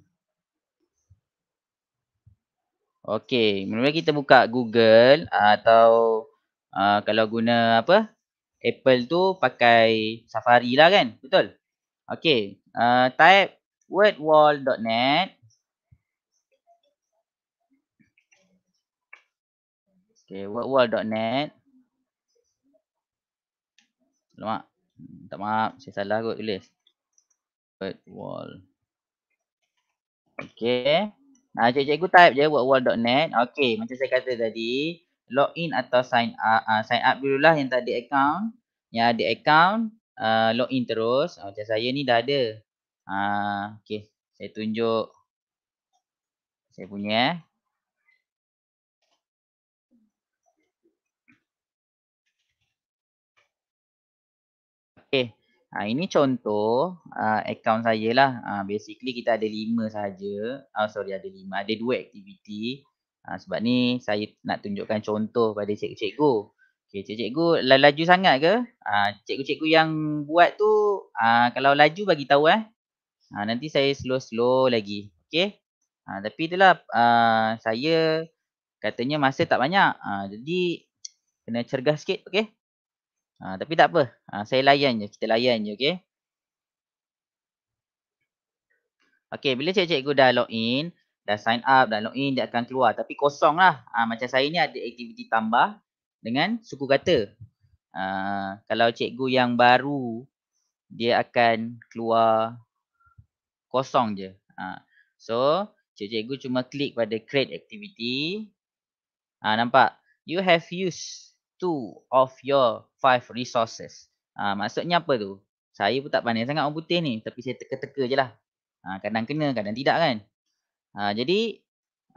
Okey, mula kita buka Google ah, atau uh, kalau guna apa? Apple tu pakai Safari lah kan? Betul? Okey, uh, type wordwall.net Okay, wordwall.net Alamak, tak maaf, saya salah kot tulis Wordwall Okay, Ha, ah, cikgu-cikgu type je workworld.net. Okey, macam saya kata tadi. log in atau sign up. Ha, sign up dululah yang tak ada account. Yang ada account, uh, ah, in terus. Ha, macam saya ni dah ada. Ha, Okey, saya tunjuk. Saya punya eh. Ha, ini contoh uh, account saya lah. Ha, basically kita ada lima saja. Oh sorry ada lima. Ada dua aktiviti. Ha, sebab ni saya nak tunjukkan contoh pada cikgu-cikgu. Okay, cikgu-cikgu laju sangat ke? Ha, cikgu-cikgu yang buat tu ha, kalau laju bagi tahu eh. Ha, nanti saya slow-slow lagi. Okay. Ha, tapi itulah ha, saya katanya masa tak banyak. Ha, jadi kena cergah sikit. Okay. Ha, tapi tak apa. Ha, saya layan je. Kita layan je. Okay. Okay. Bila cikgu-cikgu dah log in. Dah sign up. Dah log in. Dia akan keluar. Tapi kosong lah. Ha, macam saya ni ada aktiviti tambah. Dengan suku kata. Ha, kalau cikgu yang baru. Dia akan keluar. Kosong je. Ha, so. Cikgu-cikgu cuma klik pada create activity. Ha, nampak? You have used two of your five resources. Ha, maksudnya apa tu? Saya pun tak pandai sangat orang putih ni. Tapi saya teka-teka je lah. Ha, kadang kena, kadang tidak kan. Ha, jadi,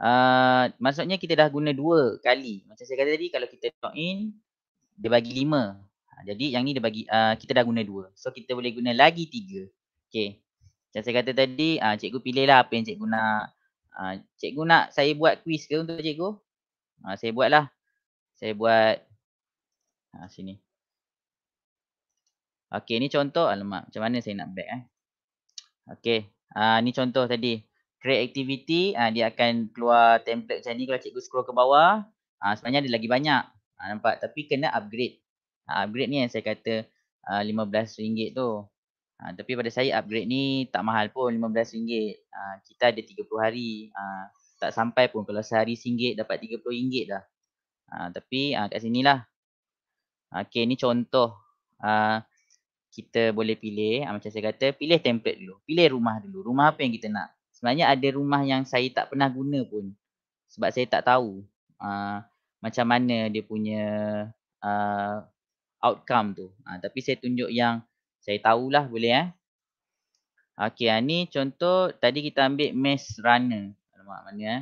uh, maksudnya kita dah guna dua kali. Macam saya kata tadi, kalau kita log in, dia bagi lima. Ha, jadi yang ni dia bagi, uh, kita dah guna dua. So kita boleh guna lagi tiga. Okay. Macam saya kata tadi, uh, cikgu pilih lah apa yang cikgu nak. Uh, cikgu nak saya buat quiz ke untuk cikgu? Uh, saya buat lah. Saya buat ha, sini. Okey, ni contoh. Alamak, macam mana saya nak back eh. Okey, uh, ha, ni contoh tadi. Create activity, uh, dia akan keluar template macam ni. Kalau cikgu scroll ke bawah, uh, sebenarnya ada lagi banyak. Uh, nampak? Tapi kena upgrade. Uh, upgrade ni yang saya kata RM15 uh, tu. Uh, tapi pada saya upgrade ni tak mahal pun RM15. Uh, kita ada 30 hari. Uh, tak sampai pun kalau sehari RM1 dapat RM30 dah. Uh, tapi uh, kat lah. Okay ni contoh uh, kita boleh pilih, uh, macam saya kata, pilih template dulu. Pilih rumah dulu. Rumah apa yang kita nak? Sebenarnya ada rumah yang saya tak pernah guna pun. Sebab saya tak tahu uh, macam mana dia punya uh, outcome tu. Uh, tapi saya tunjuk yang saya tahulah boleh eh. okay uh, ni contoh tadi kita ambil mass runner. Alamak, mana eh.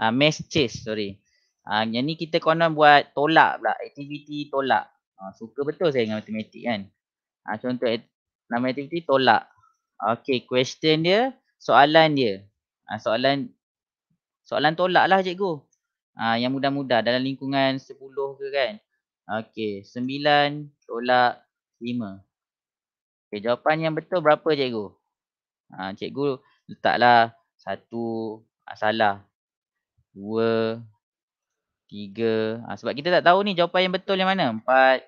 Uh, mass chase, sorry. Ah uh, yang ni kita konon buat tolak pula aktiviti tolak. Ah uh, suka betul saya dengan matematik kan. Ah uh, contoh nama aktiviti tolak. Okay, question dia, soalan dia. Ah uh, soalan soalan tolak lah cikgu. Ah uh, yang mudah-mudah dalam lingkungan 10 ke kan. Okay, 9 tolak 5. Okay, jawapan yang betul berapa cikgu? Ah uh, cikgu letaklah satu uh, salah. 2 tiga. Ha, sebab kita tak tahu ni jawapan yang betul yang mana. Empat,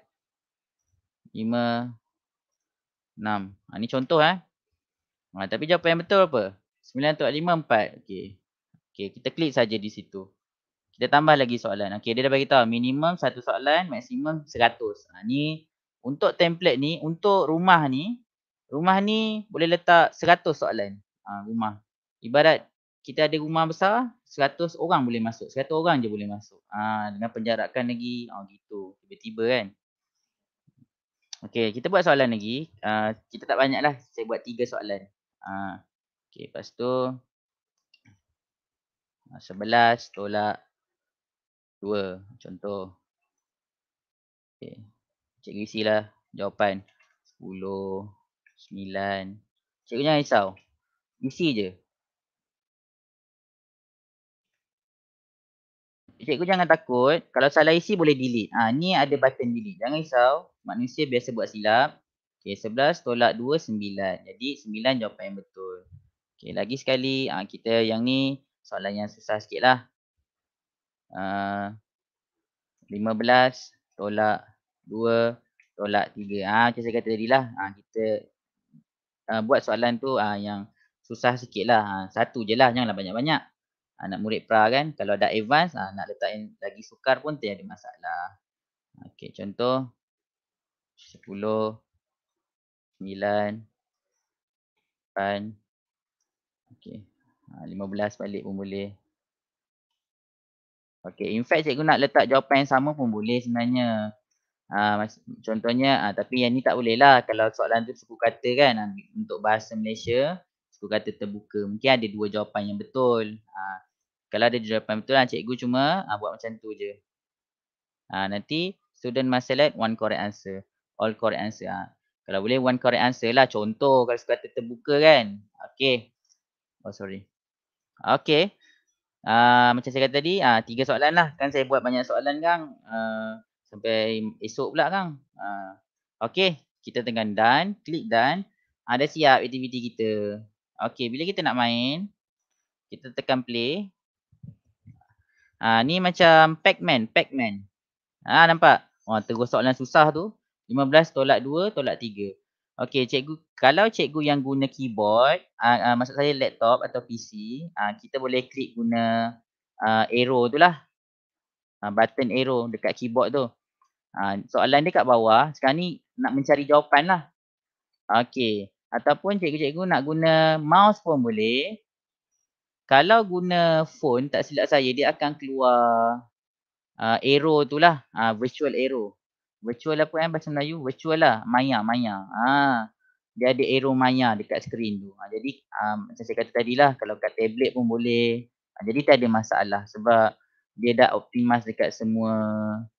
lima, enam. Ha, ni contoh eh. Ha, tapi jawapan yang betul apa? Sembilan tu lima, empat. Okey. Okey, kita klik saja di situ. Kita tambah lagi soalan. Okey, dia dah beritahu minimum satu soalan, maksimum seratus. Ha, ni untuk template ni, untuk rumah ni, rumah ni boleh letak seratus soalan. Ha, rumah. Ibarat kita ada rumah besar, 100 orang boleh masuk. 100 orang je boleh masuk. Ha, dengan penjarakan lagi. Oh, gitu. Tiba-tiba kan. Okay, kita buat soalan lagi. Uh, kita tak banyak lah. Saya buat tiga soalan. Uh, Okey, lepas tu. Sebelas tolak dua. Contoh. Okay, Okey. Cikgu lah, jawapan. Sepuluh, sembilan. Cikgu jangan risau. Isi je. cikgu jangan takut kalau salah isi boleh delete. Ha, ni ada button delete. Jangan risau. Manusia biasa buat silap. Okay, 11 tolak 2 9. Jadi 9 jawapan yang betul. Okay, lagi sekali ha, kita yang ni soalan yang susah sikit lah. Uh, ha, 15 tolak 2 tolak 3. Ha, macam saya kata tadi lah. Ha, kita uh, buat soalan tu uh, yang susah sikit lah. Ha, satu je lah. Janganlah banyak-banyak anak ah, murid pra kan kalau ada advance ha, nak letak yang lagi sukar pun tak ada masalah. Okey contoh 10 9 8 okey ha, ah, 15 balik pun boleh. Okey in fact cikgu nak letak jawapan yang sama pun boleh sebenarnya. Ha, contohnya ha, tapi yang ni tak boleh lah kalau soalan tu cikgu kata kan ha, untuk bahasa Malaysia cikgu kata terbuka mungkin ada dua jawapan yang betul. Ha, kalau ada jawapan betul lah cikgu cuma ha, buat macam tu je. Ha, nanti student must select one correct answer. All correct answer. Ha. Kalau boleh one correct answer lah. Contoh kalau sekata terbuka kan. Okay. Oh sorry. Okay. Uh, macam saya kata tadi, uh, tiga soalan lah. Kan saya buat banyak soalan kan. Uh, sampai esok pula kan. Uh, okay. Kita tengah done. Klik done. Ada uh, siap aktiviti kita. Okay. Bila kita nak main, kita tekan play. Ah ha, ni macam Pac-Man, pac Ah ha, nampak? Wah, terus soalan susah tu. 15 tolak 2 tolak 3. Okey, cikgu kalau cikgu yang guna keyboard, ah uh, maksud saya laptop atau PC, ah ha, kita boleh klik guna uh, arrow tu lah. Uh, button arrow dekat keyboard tu. Ha, soalan dia kat bawah. Sekarang ni nak mencari jawapan lah. Okey. Ataupun cikgu-cikgu nak guna mouse pun boleh kalau guna phone tak silap saya dia akan keluar uh, arrow tu lah uh, virtual arrow virtual apa kan bahasa Melayu virtual lah maya maya ha. dia ada arrow maya dekat screen tu ha. jadi um, macam saya kata tadi lah kalau kat tablet pun boleh ha. jadi tak ada masalah sebab dia dah optimize dekat semua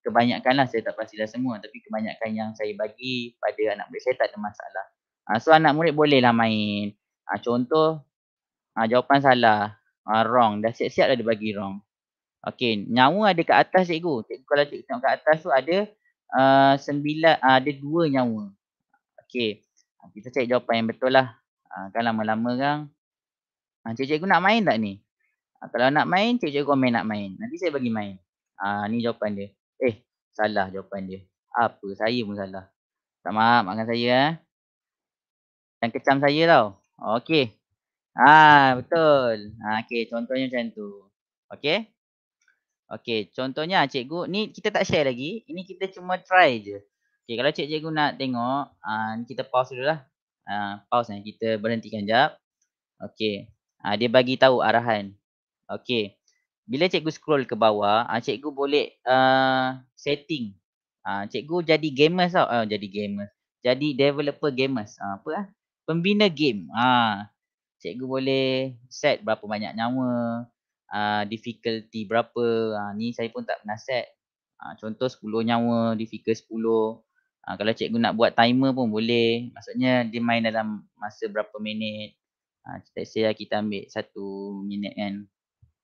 kebanyakan lah saya tak pasti lah semua tapi kebanyakan yang saya bagi pada anak murid saya tak ada masalah ha. so anak murid bolehlah main ha. contoh Ha, jawapan salah. Ha, wrong. Dah siap-siap dah dia bagi wrong. Okay, Nyawa ada kat atas cikgu. Cikgu kalau cikgu tengok kat atas tu ada uh, sembilan, uh, ada dua nyawa. Okay, Kita cek jawapan yang betul lah. Uh, kan lama-lama kan. Uh, cikgu-cikgu nak main tak ni? Uh, kalau nak main, cikgu-cikgu komen nak main. Nanti saya bagi main. Uh, ni jawapan dia. Eh, salah jawapan dia. Apa? Saya pun salah. Tak maaf, maafkan saya. Eh. Yang kecam saya tau. Okay. Ah betul. Ah, okay, contohnya macam tu. Okay. Okay, contohnya cikgu ni kita tak share lagi. Ini kita cuma try je. Okay, kalau cikgu nak tengok, ah, kita pause dulu lah. Ah, pause ni, kita berhentikan jap. Okay, ah, dia bagi tahu arahan. Okay, bila cikgu scroll ke bawah, ah, cikgu boleh uh, setting. Ah, cikgu jadi gamers tau. Ah, jadi gamers. Jadi developer gamers. Ah, apa lah? Pembina game. Ah, cikgu boleh set berapa banyak nyawa, uh, difficulty berapa. Uh, ni saya pun tak pernah set. Uh, contoh 10 nyawa, difficulty 10. Uh, kalau cikgu nak buat timer pun boleh. Maksudnya dia main dalam masa berapa minit. Uh, let's say lah kita ambil satu minit kan.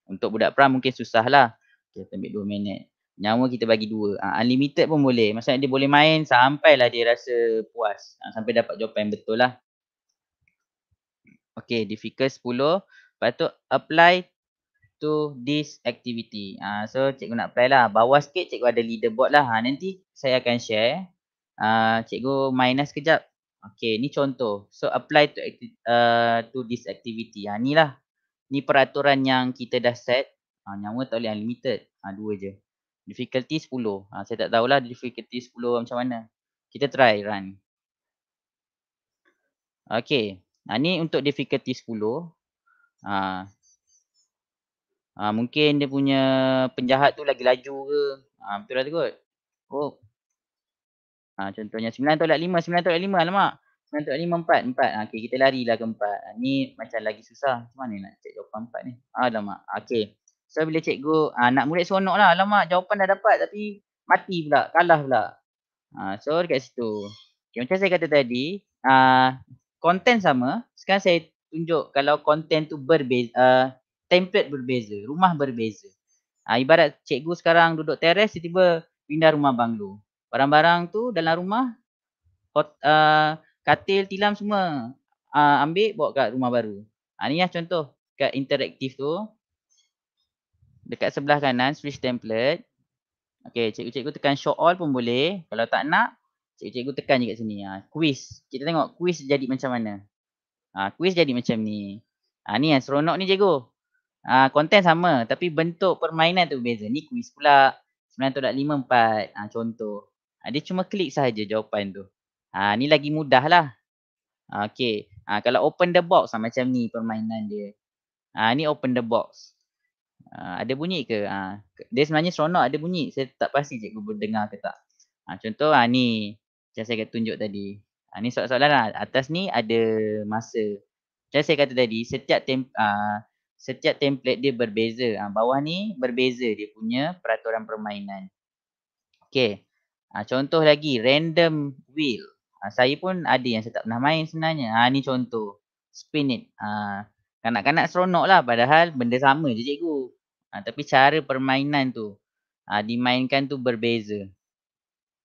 Untuk budak pram mungkin susah lah. Okay, kita ambil dua minit. Nyawa kita bagi dua. Uh, unlimited pun boleh. Maksudnya dia boleh main sampai lah dia rasa puas. Uh, sampai dapat jawapan betul lah. Okay, difficult figure 10. Lepas tu, apply to this activity. Ha, so, cikgu nak apply lah. Bawah sikit, cikgu ada leaderboard lah. Ha, nanti saya akan share. Ha, cikgu minus kejap. Okay, ni contoh. So, apply to, uh, to this activity. Ha, ni lah. Ni peraturan yang kita dah set. Ha, nyawa tak boleh unlimited. Ha, dua je. Difficulty 10. Ha, saya tak tahulah difficulty 10 macam mana. Kita try run. Okay. Ha, ni untuk difficulty 10. Ha. Ha, mungkin dia punya penjahat tu lagi laju ke. Ha, betul lah takut. Oh. Ha, contohnya 9 tolak 5. 9 tolak 5 alamak. 9 tolak 5 4. 4. Ha, okay, kita lari lah ke 4. Ha, ni macam lagi susah. Macam mana nak cek jawapan 4 ni. Alamak. Okay. So bila cikgu ha, nak murid seronok lah. Alamak jawapan dah dapat tapi mati pula. Kalah pula. Ha, so dekat situ. Okay, macam saya kata tadi. Uh, konten sama, sekarang saya tunjuk kalau konten tu berbeza, uh, eh, template berbeza, rumah berbeza. Uh, ibarat cikgu sekarang duduk teres, tiba-tiba pindah rumah banglo. Barang-barang tu dalam rumah, hot, uh, katil, tilam semua uh, ambil bawa kat rumah baru. Uh, ni lah contoh kat interaktif tu. Dekat sebelah kanan, switch template. Okay, cikgu-cikgu tekan show all pun boleh. Kalau tak nak, Cikgu-cikgu tekan je kat sini. Ha, ah, quiz. Kita tengok quiz jadi macam mana. Ha, ah, quiz jadi macam ni. Ha, ni yang seronok ni cikgu. Ha, konten sama tapi bentuk permainan tu beza. Ni quiz pula. 9.54 ha, contoh. Ha, dia cuma klik saja jawapan tu. Ha, ni lagi mudah lah. Ha, okay. Ha, kalau open the box ha, macam ni permainan dia. Ha, ni open the box. Ha, ada bunyi ke? Ha, dia sebenarnya seronok ada bunyi. Saya tak pasti cikgu berdengar ke tak. Ha, contoh ha, ni macam saya kata tunjuk tadi. Ha, ni soalan-soalan lah. Atas ni ada masa. Macam saya kata tadi, setiap tem ha, setiap template dia berbeza. Ha, bawah ni berbeza dia punya peraturan permainan. Okay. Ha, contoh lagi, random wheel. Ha, saya pun ada yang saya tak pernah main sebenarnya. Ha, ni contoh. Spin it. Ha, Kanak-kanak seronok lah padahal benda sama je cikgu. Ha, tapi cara permainan tu ha, dimainkan tu berbeza.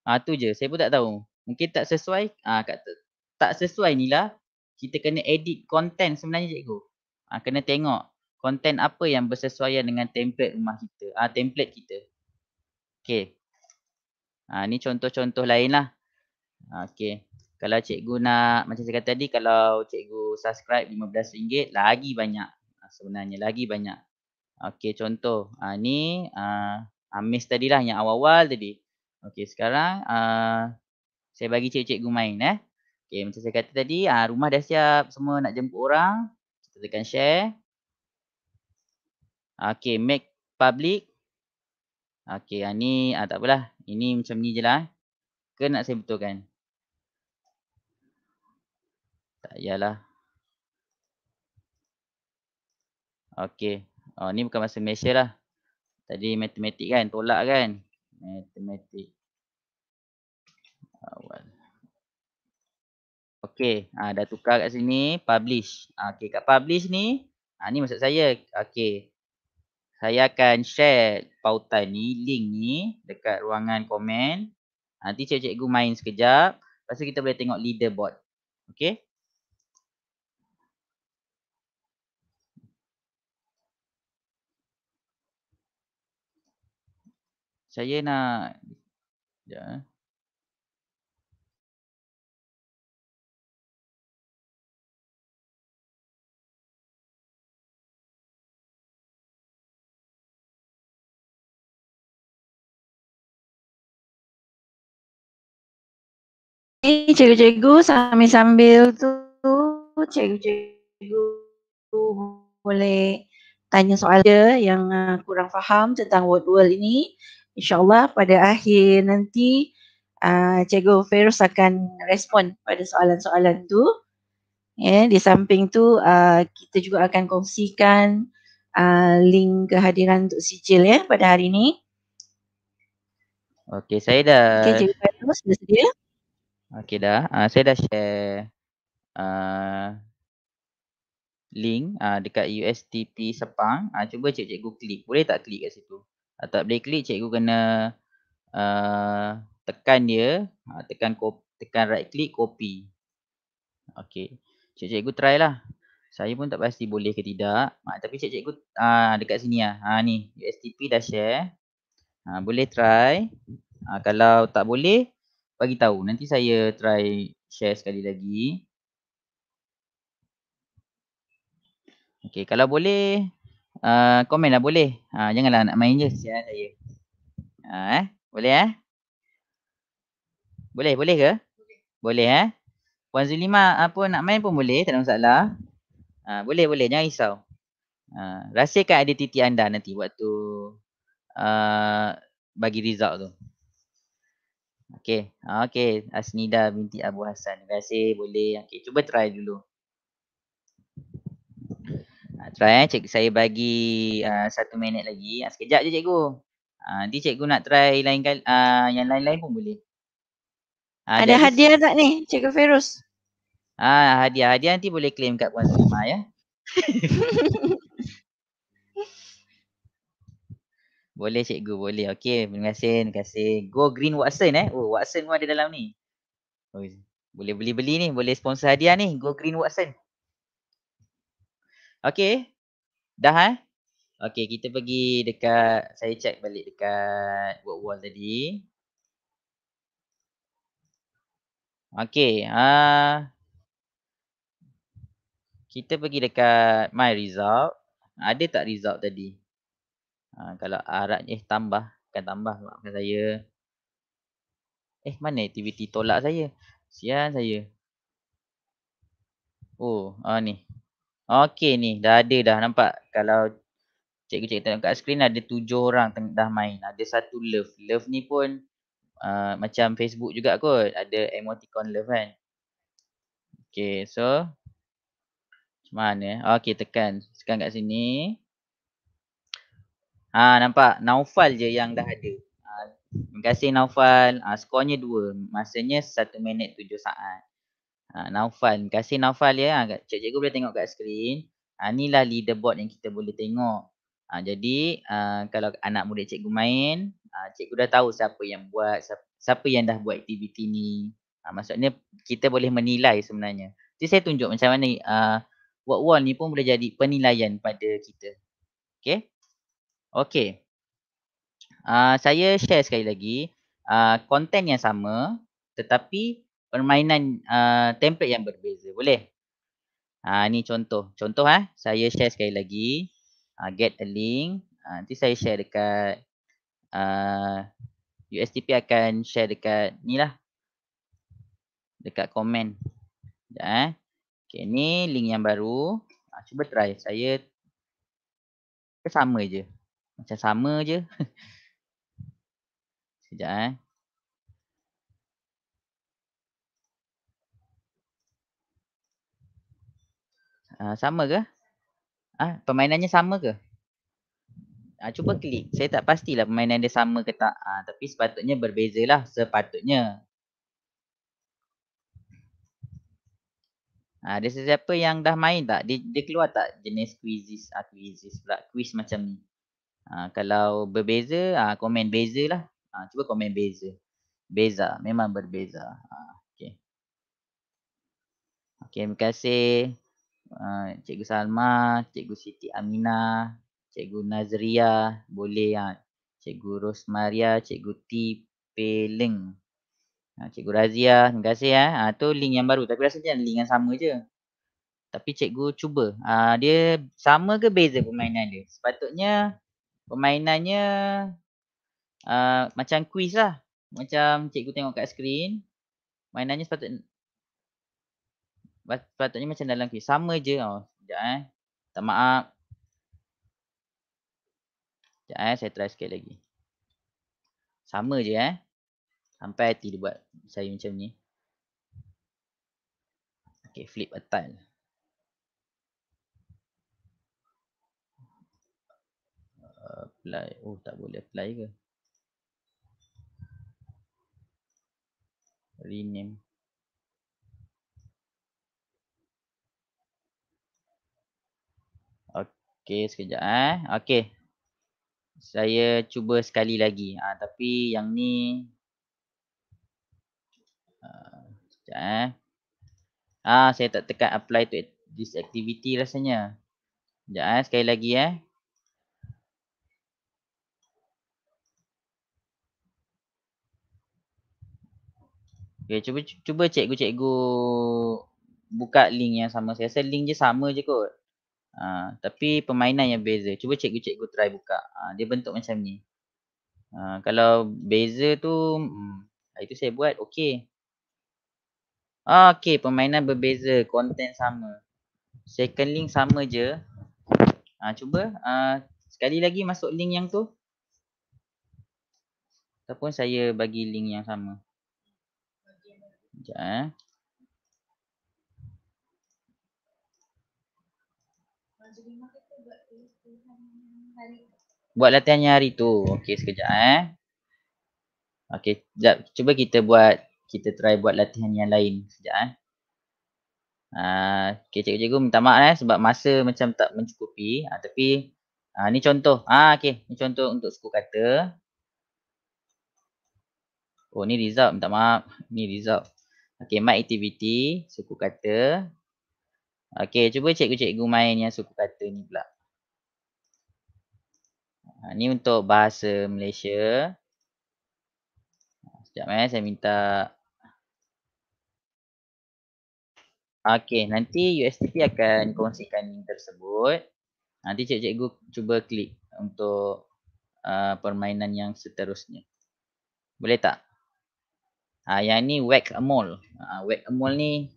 Ha, tu je. Saya pun tak tahu. Mungkin tak sesuai, ah ha, kata tak sesuai ni lah. kita kena edit konten sebenarnya cikgu. Ah ha, kena tengok konten apa yang bersesuaian dengan template rumah kita, ah ha, template kita. Okey. Ha, ni contoh-contoh lain lah. Ha, ah, okay. Kalau cikgu nak, macam saya kata tadi, kalau cikgu subscribe RM15, lagi banyak. Ha, sebenarnya lagi banyak. Okay, contoh. Ha, ni uh, Amis tadi lah yang awal-awal tadi. Okay, sekarang uh, saya bagi cikgu-cikgu main eh. Okey, macam saya kata tadi, ha, rumah dah siap, semua nak jemput orang. Kita tekan share. Okey, make public. Okey, ha, ni ha, tak apalah. Ini macam ni je lah. Eh. Ke nak saya betulkan? Tak yalah. Okey. Oh, ni bukan bahasa Malaysia lah. Tadi matematik kan, tolak kan. Matematik awal. Okey, ha, dah tukar kat sini, publish. Ha, Okey, kat publish ni, ha, ni maksud saya. Okey, saya akan share pautan ni, link ni dekat ruangan komen. Nanti cikgu-cikgu main sekejap. Lepas tu kita boleh tengok leaderboard. Okey. Saya nak... Sekejap. Ya. cikgu-cikgu sambil sambil tu cikgu-cikgu boleh tanya soal dia yang uh, kurang faham tentang word world ini. InsyaAllah pada akhir nanti uh, cikgu Feroz akan respon pada soalan-soalan tu. Yeah, di samping tu uh, kita juga akan kongsikan uh, link kehadiran untuk sijil ya yeah, pada hari ini. Okey, saya dah. Okey, cikgu Feroz bersedia. Okey dah. Uh, saya dah share uh, link uh, dekat USTP Sepang. Uh, cuba cikgu-cikgu klik. Boleh tak klik kat situ? Uh, tak boleh klik, cikgu kena uh, tekan dia. Uh, tekan tekan right click, copy. Okey. Cikgu-cikgu try lah. Saya pun tak pasti boleh ke tidak. Uh, tapi cikgu-cikgu uh, dekat sini lah. Uh, ni, USTP dah share. Uh, boleh try. Uh, kalau tak boleh, bagi tahu. Nanti saya try share sekali lagi. Okey, kalau boleh uh, komen lah boleh. Uh, janganlah nak main je lah saya. Uh, eh? Boleh eh? Boleh, boleh ke? Boleh. Boleh eh? Puan Zulima apa nak main pun boleh, tak ada masalah. Uh, boleh, boleh. Jangan risau. Uh, rahsiakan identiti anda nanti waktu uh, bagi result tu. Okay. Ah, okay. Asnida binti Abu Hassan. Terima kasih. Boleh. Okay. Cuba try dulu. Ha, try eh. Cik, saya bagi uh, satu minit lagi. Ha, sekejap je cikgu. Ha, nanti cikgu nak try lain kali, uh, yang lain-lain pun boleh. Ha, Ada hadiah tak ni cikgu Feroz? Ah ha, hadiah. Hadiah nanti boleh claim kat Puan Salimah ya. <laughs> Boleh cikgu, boleh. Okey, terima kasih. Terima kasih. Go Green Watson eh. Oh, Watson pun ada dalam ni. Oh, boleh beli-beli ni. Boleh sponsor hadiah ni. Go Green Watson. Okey. Dah eh? Okey, kita pergi dekat, saya check balik dekat buat wall tadi. Okey, uh, ah. kita pergi dekat my result. Ada tak result tadi? Ha, kalau arat eh tambah, bukan tambah maafkan saya. Eh mana aktiviti tolak saya? Sian saya. Oh, ah ni. Okey ni, dah ada dah nampak kalau cikgu cek tengok kat skrin ada tujuh orang dah main. Ada satu love. Love ni pun uh, macam Facebook juga kot. Ada emoticon love kan. Okey, so mana eh? Okey, tekan. Sekarang kat sini. Ha nampak Naufal je yang dah ada. Ha, terima kasih Naufal. Ha, skornya dua. Masanya satu minit tujuh saat. Ha, Naufal. Terima kasih Naufal ya. Ha, Cikgu boleh tengok kat skrin. Ha, inilah leaderboard yang kita boleh tengok. Ha, jadi ha, kalau anak murid cikgu main, ha, cikgu dah tahu siapa yang buat, siapa, siapa yang dah buat aktiviti ni. Ha, maksudnya kita boleh menilai sebenarnya. Jadi saya tunjuk macam mana uh, word wall ni pun boleh jadi penilaian pada kita. Okay. Okey. Uh, saya share sekali lagi konten ah, uh, yang sama tetapi permainan uh, template yang berbeza. Boleh? Ha, ni contoh. Contoh ha, saya share sekali lagi. Ha, get a link. Ha, nanti saya share dekat uh, USDP akan share dekat ni lah. Dekat komen. Sekejap eh. Okay, ni link yang baru. Ha, cuba try. Saya sama je. Macam sama je. <laughs> Sekejap eh. Uh, sama ke? Ah, uh, permainannya sama ke? Ah, uh, cuba klik. Saya tak pastilah permainan dia sama ke tak. Ah, uh, tapi sepatutnya berbezalah sepatutnya. Ah, uh, ada sesiapa yang dah main tak? Dia, dia keluar tak jenis quizzes atau ah, quizzes pula quiz macam ni? Ha, kalau berbeza, ha, komen beza lah. Ha, cuba komen beza. Beza, memang berbeza. Ha, okay. Okay, terima kasih. Uh, Cikgu Salma, Cikgu Siti Amina, Cikgu Nazria, boleh ya. Cikgu Rosmaria, Cikgu T. Peleng. Uh, Cikgu Razia, terima kasih ya. Eh. Uh, tu link yang baru. Tapi rasa macam link yang sama je. Tapi cikgu cuba. Uh, dia sama ke beza permainan dia? Sepatutnya Permainannya uh, macam quiz lah. Macam cikgu tengok kat skrin. Mainannya sepatutnya, sepatutnya macam dalam quiz. Sama je. Oh, sekejap eh. Minta maaf. Sekejap eh. Saya try sikit lagi. Sama je eh. Sampai hati dia buat saya macam ni. Okay, flip a tile. apply oh tak boleh apply ke rename okey sekejap eh okey saya cuba sekali lagi ha, tapi yang ni ha, sekejap eh ah ha, saya tak tekan apply to this activity rasanya sekejap eh sekali lagi eh Okay, ya, cuba cuba cikgu-cikgu buka link yang sama. Saya rasa link je sama je kot. Uh, tapi permainan yang beza. Cuba cikgu-cikgu try buka. Uh, dia bentuk macam ni. Uh, kalau beza tu, hmm, itu saya buat okey. Okey, permainan berbeza. Konten sama. Second link sama je. Uh, cuba uh, sekali lagi masuk link yang tu. Ataupun saya bagi link yang sama. Sekejap eh. Buat latihan yang hari tu. Okey sekejap eh. Okey, sekejap. Cuba kita buat, kita try buat latihan yang lain sekejap eh. Uh, ah, okay, cikgu-cikgu minta maaf eh sebab masa macam tak mencukupi uh, Tapi uh, ni contoh Ah, uh, Okay, ni contoh untuk suku kata Oh ni result, minta maaf Ni result Okay, my activity, suku kata. Okay, cuba cikgu-cikgu main yang suku kata ni pula. Ha, ni untuk bahasa Malaysia. Sekejap eh, saya minta. Okay, nanti USTP akan kongsikan link tersebut. Nanti cikgu-cikgu cuba klik untuk uh, permainan yang seterusnya. Boleh tak? Ha, yang ni whack a mall. Ah, ha, whack a mall ni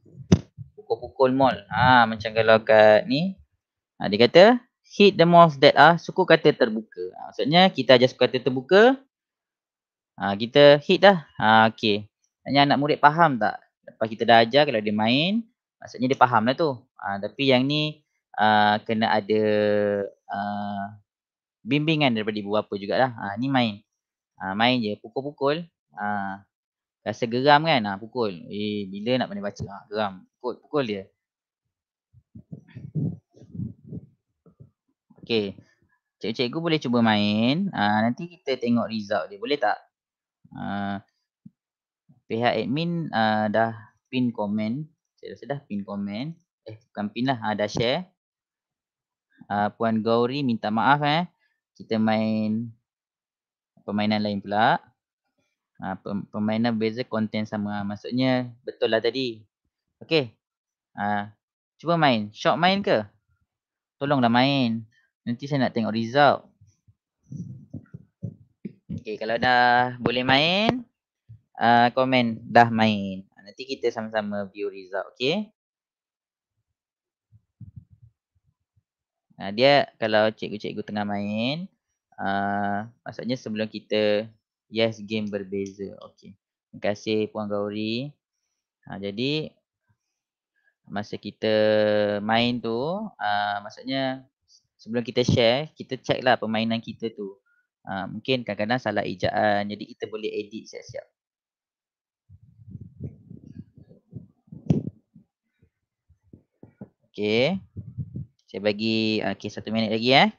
pukul-pukul mall. Ha, macam kalau kat ni. Ha, dia kata hit the malls that are suku kata terbuka. Ha, maksudnya kita ajar suku kata terbuka. Ha, kita hit dah. Ha, okay. Tanya anak murid faham tak? Lepas kita dah ajar kalau dia main. Maksudnya dia faham lah tu. Ha, tapi yang ni uh, kena ada uh, bimbingan daripada ibu bapa jugalah. Ha, ni main. Ha, main je. Pukul-pukul. Ha, rasa geram kan ha, pukul eh bila nak pandai baca ha, geram pukul pukul dia okey cikgu-cikgu boleh cuba main ha, nanti kita tengok result dia boleh tak ha, pihak admin ha, dah pin komen saya rasa dah pin komen eh bukan pin lah ha, dah share ha, puan Gauri minta maaf eh kita main permainan lain pula Ha, ah, permainan beza konten sama. Ha, maksudnya betul lah tadi. Okey. Ha, cuba main. Shock main ke? Tolonglah main. Nanti saya nak tengok result. Okey kalau dah boleh main. Uh, komen dah main. Nanti kita sama-sama view result. Okey. Nah, dia kalau cikgu-cikgu tengah main. Uh, maksudnya sebelum kita yes game berbeza. Okey. Terima kasih Puan Gauri. Ha, jadi masa kita main tu, uh, maksudnya sebelum kita share, kita check lah permainan kita tu. Uh, mungkin kadang-kadang salah ejaan, jadi kita boleh edit siap-siap. Okay. Saya bagi ha, okay, satu minit lagi eh.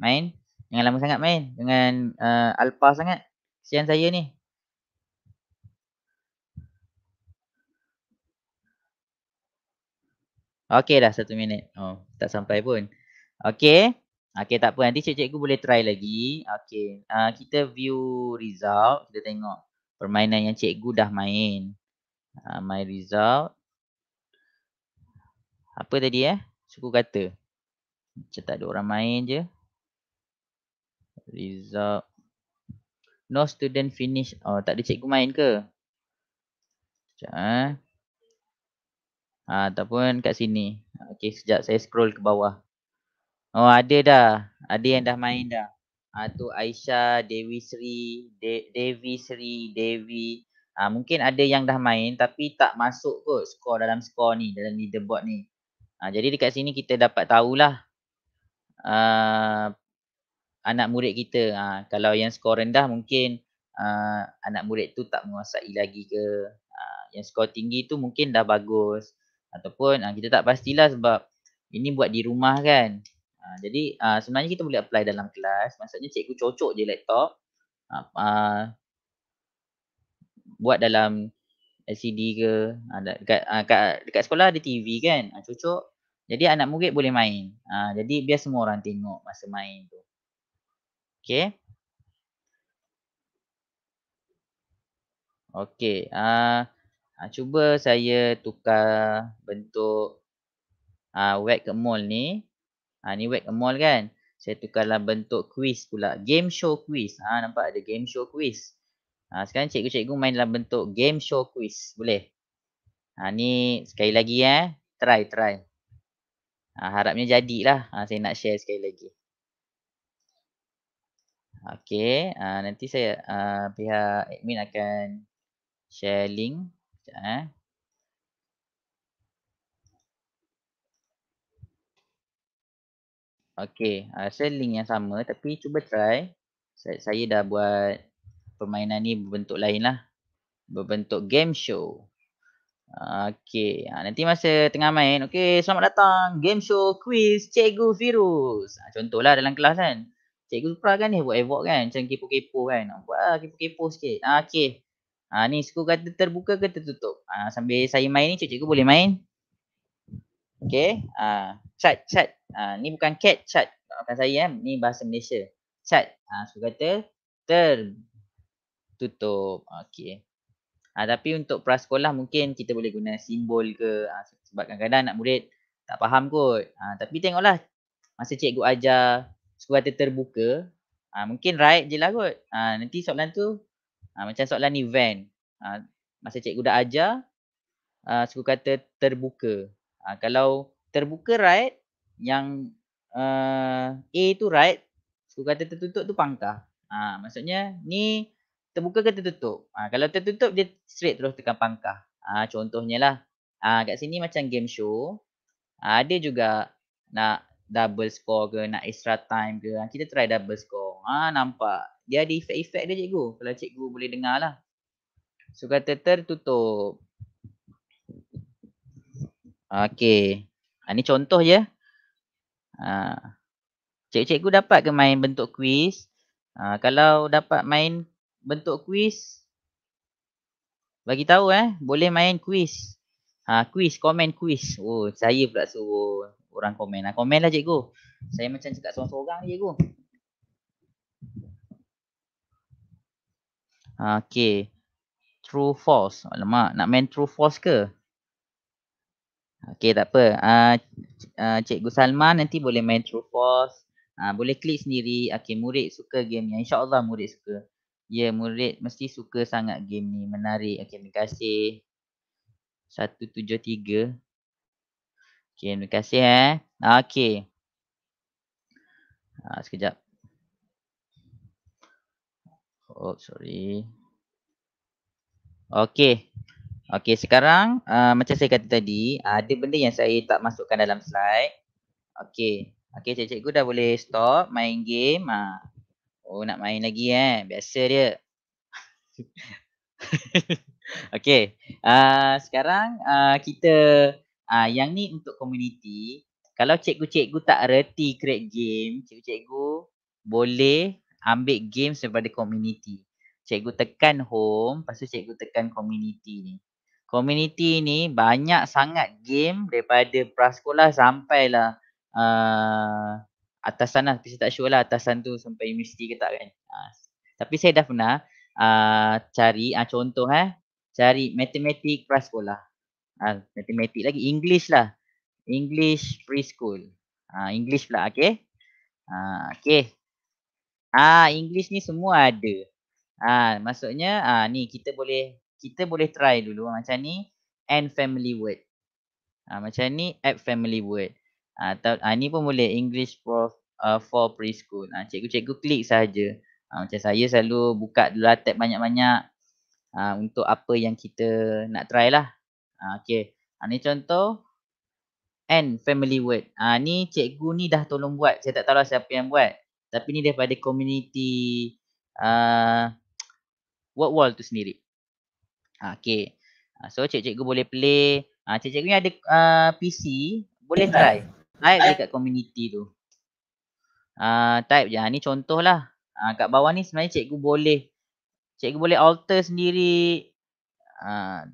Main. Jangan lama sangat main. Jangan uh, alpa sangat. Sian saya ni. Okey dah satu minit. Oh, tak sampai pun. Okey. Okey tak apa. Nanti cikgu boleh try lagi. Okey. Uh, kita view result. Kita tengok permainan yang cikgu dah main. Uh, my result. Apa tadi eh? Suku kata. Macam tak ada orang main je. Result. No student finish. Oh, tak ada cikgu main ke? Sekejap eh. Ha, ataupun kat sini. Okay, sekejap saya scroll ke bawah. Oh, ada dah. Ada yang dah main dah. Ha, tu Aisyah, Dewi Sri, De Dewi Sri, Dewi. Ha, mungkin ada yang dah main tapi tak masuk kot skor dalam skor ni, dalam leaderboard ni. Ha, jadi dekat sini kita dapat tahulah. Uh, anak murid kita ha, kalau yang skor rendah mungkin ha, anak murid tu tak menguasai lagi ke ha, yang skor tinggi tu mungkin dah bagus ataupun ha, kita tak pastilah sebab ini buat di rumah kan ha, jadi ha, sebenarnya kita boleh apply dalam kelas maksudnya cikgu cocok je laptop ha, ha, buat dalam LCD ke ha, dekat, ha, dekat, dekat sekolah ada TV kan ha, cocok jadi anak murid boleh main ha, jadi biar semua orang tengok masa main tu Okay, okay. ah uh, cuba saya tukar bentuk ah uh, wet kemol ni. Ah uh, ni wet kemol kan? Saya tukarlah bentuk quiz pula, game show quiz. Ah uh, nampak ada game show quiz. uh, sekarang cikgu-cikgu mainlah bentuk game show quiz, boleh? Ah uh, ni sekali lagi eh, try try. uh, harapnya jadilah. uh, saya nak share sekali lagi. Okay, uh, ah, nanti saya uh, pihak admin akan share link. Sekejap, eh. Okay, uh, ah, share link yang sama tapi cuba try. Saya, saya dah buat permainan ni berbentuk lain lah. Berbentuk game show. Okay, ha, nanti masa tengah main. Okay, selamat datang. Game show quiz Cikgu Virus. Ha, contohlah dalam kelas kan. Cikgu Supra kan ni buat evok kan macam kepo-kepo kan. Nak buat lah kepo-kepo sikit. Ah, okay. Ha, ah, ni suku kata terbuka ke tertutup? Ha, sambil saya main ni cikgu boleh main. Okay. Ha, ah, chat, chat. Ha, ni bukan cat, chat. Bukan saya kan. Ni bahasa Malaysia. Chat. Ha, suku kata tutup, Okay. Ha, tapi untuk prasekolah mungkin kita boleh guna simbol ke. Ha, sebab kadang-kadang nak murid tak faham kot. Ha, tapi tengoklah. Masa cikgu ajar suruh kata terbuka ha, mungkin right je lah kot ha, nanti soalan tu ha, macam soalan event ha, masa cikgu dah ajar ha, suruh kata terbuka ha, kalau terbuka right yang uh, A tu right suruh kata tertutup tu pangkah ha, maksudnya ni terbuka ke tertutup ha, kalau tertutup dia straight terus tekan pangkah ha, contohnya lah ha, kat sini macam game show ha, ada juga nak double score ke nak extra time ke ah, kita try double score ah ha, nampak dia ada efek-efek dia cikgu kalau cikgu boleh dengar lah so kata tertutup Okay. Ha, ah, ni contoh je. Ha. Cikgu-cikgu dapat ke main bentuk quiz. Ha, kalau dapat main bentuk quiz, bagi tahu eh, boleh main quiz. Ha, quiz, komen quiz. Oh, saya pula suruh orang komen. Nah, komen lah cikgu. Saya macam cakap seorang-seorang je cikgu. Okay. True false. Alamak, nak main true false ke? Okay, tak apa. Uh, cikgu Salman nanti boleh main true false. Uh, boleh klik sendiri. Okay, murid suka game ni. InsyaAllah murid suka. Ya, yeah, murid mesti suka sangat game ni. Menarik. Okay, terima kasih. 173. Okay, terima kasih eh. Okay. Ha, sekejap. Oh, sorry. Okay. Okay, sekarang uh, macam saya kata tadi, uh, ada benda yang saya tak masukkan dalam slide. Okay. Okay, cik cikgu dah boleh stop main game. Uh. Oh, nak main lagi eh. Biasa dia. <laughs> okay. Uh, sekarang uh, kita... Ah yang ni untuk community. Kalau cikgu-cikgu tak reti create game, cikgu-cikgu boleh ambil game daripada community. Cikgu tekan home, lepas tu cikgu tekan community ni. Community ni banyak sangat game daripada prasekolah sampai lah uh, ah, atasan lah. Tapi saya tak sure lah atasan tu sampai universiti ke tak kan. Uh, tapi saya dah pernah uh, cari uh, contoh eh. Cari matematik prasekolah. Ah, matematik lagi. English lah. English preschool. Ah, English pula. Okay. Ah, okay. Ah, English ni semua ada. Ah, maksudnya ah ni kita boleh kita boleh try dulu macam ni and family word. Ah, macam ni add family word. Ah, uh, atau ah, ni pun boleh English for uh, ah, for preschool. Ah, uh, cikgu-cikgu klik saja. Ah, macam saya selalu buka dulu tab banyak-banyak. Ah, untuk apa yang kita nak try lah. Ah, okay, Ha, ah, ni contoh N family word. Ha, ni cikgu ni dah tolong buat. Saya tak tahu lah siapa yang buat. Tapi ni daripada community uh, word wall tu sendiri. Ha, Okey. Ha, so cikgu boleh play. Ha, cikgu ni ada uh, PC. Boleh try. Naik dekat community tu. Uh, type je. Ha, ni contoh lah. Ha, kat bawah ni sebenarnya cikgu boleh. Cikgu boleh alter sendiri. Uh,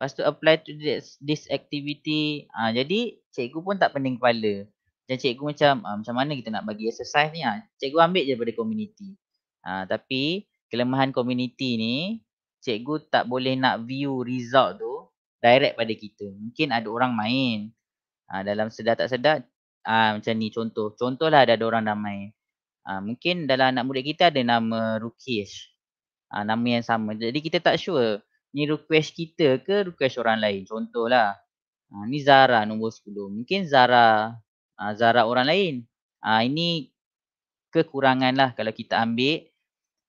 Lepas tu apply to this, this activity. Ha, jadi cikgu pun tak pening kepala. Macam cikgu macam ha, macam mana kita nak bagi exercise ni. Ha? Cikgu ambil je daripada community. Ha, tapi kelemahan community ni cikgu tak boleh nak view result tu direct pada kita. Mungkin ada orang main. Ha, dalam sedar tak sedar ha, macam ni contoh. Contohlah ada, ada orang dah main. Ha, mungkin dalam anak murid kita ada nama Rukish. Ha, nama yang sama. Jadi kita tak sure ni request kita ke request orang lain contohlah ha, ni Zara nombor 10 mungkin Zara ha, Zara orang lain ha, ini kekurangan lah kalau kita ambil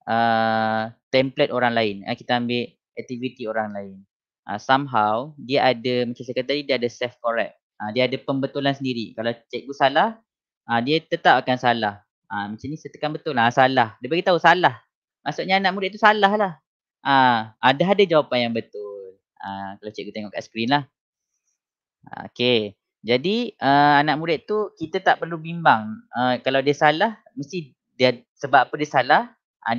uh, template orang lain ha, kita ambil activity orang lain ha, somehow dia ada macam saya kata tadi dia ada self correct ha, dia ada pembetulan sendiri kalau cikgu salah ha, dia tetap akan salah ha, macam ni saya tekan betul lah ha, salah dia beritahu salah maksudnya anak murid tu salah lah Ah, ada ada jawapan yang betul. Ah, kalau cikgu tengok kat skrin lah. Ah, okay. Jadi uh, anak murid tu kita tak perlu bimbang. Uh, kalau dia salah, mesti dia sebab apa dia salah, uh,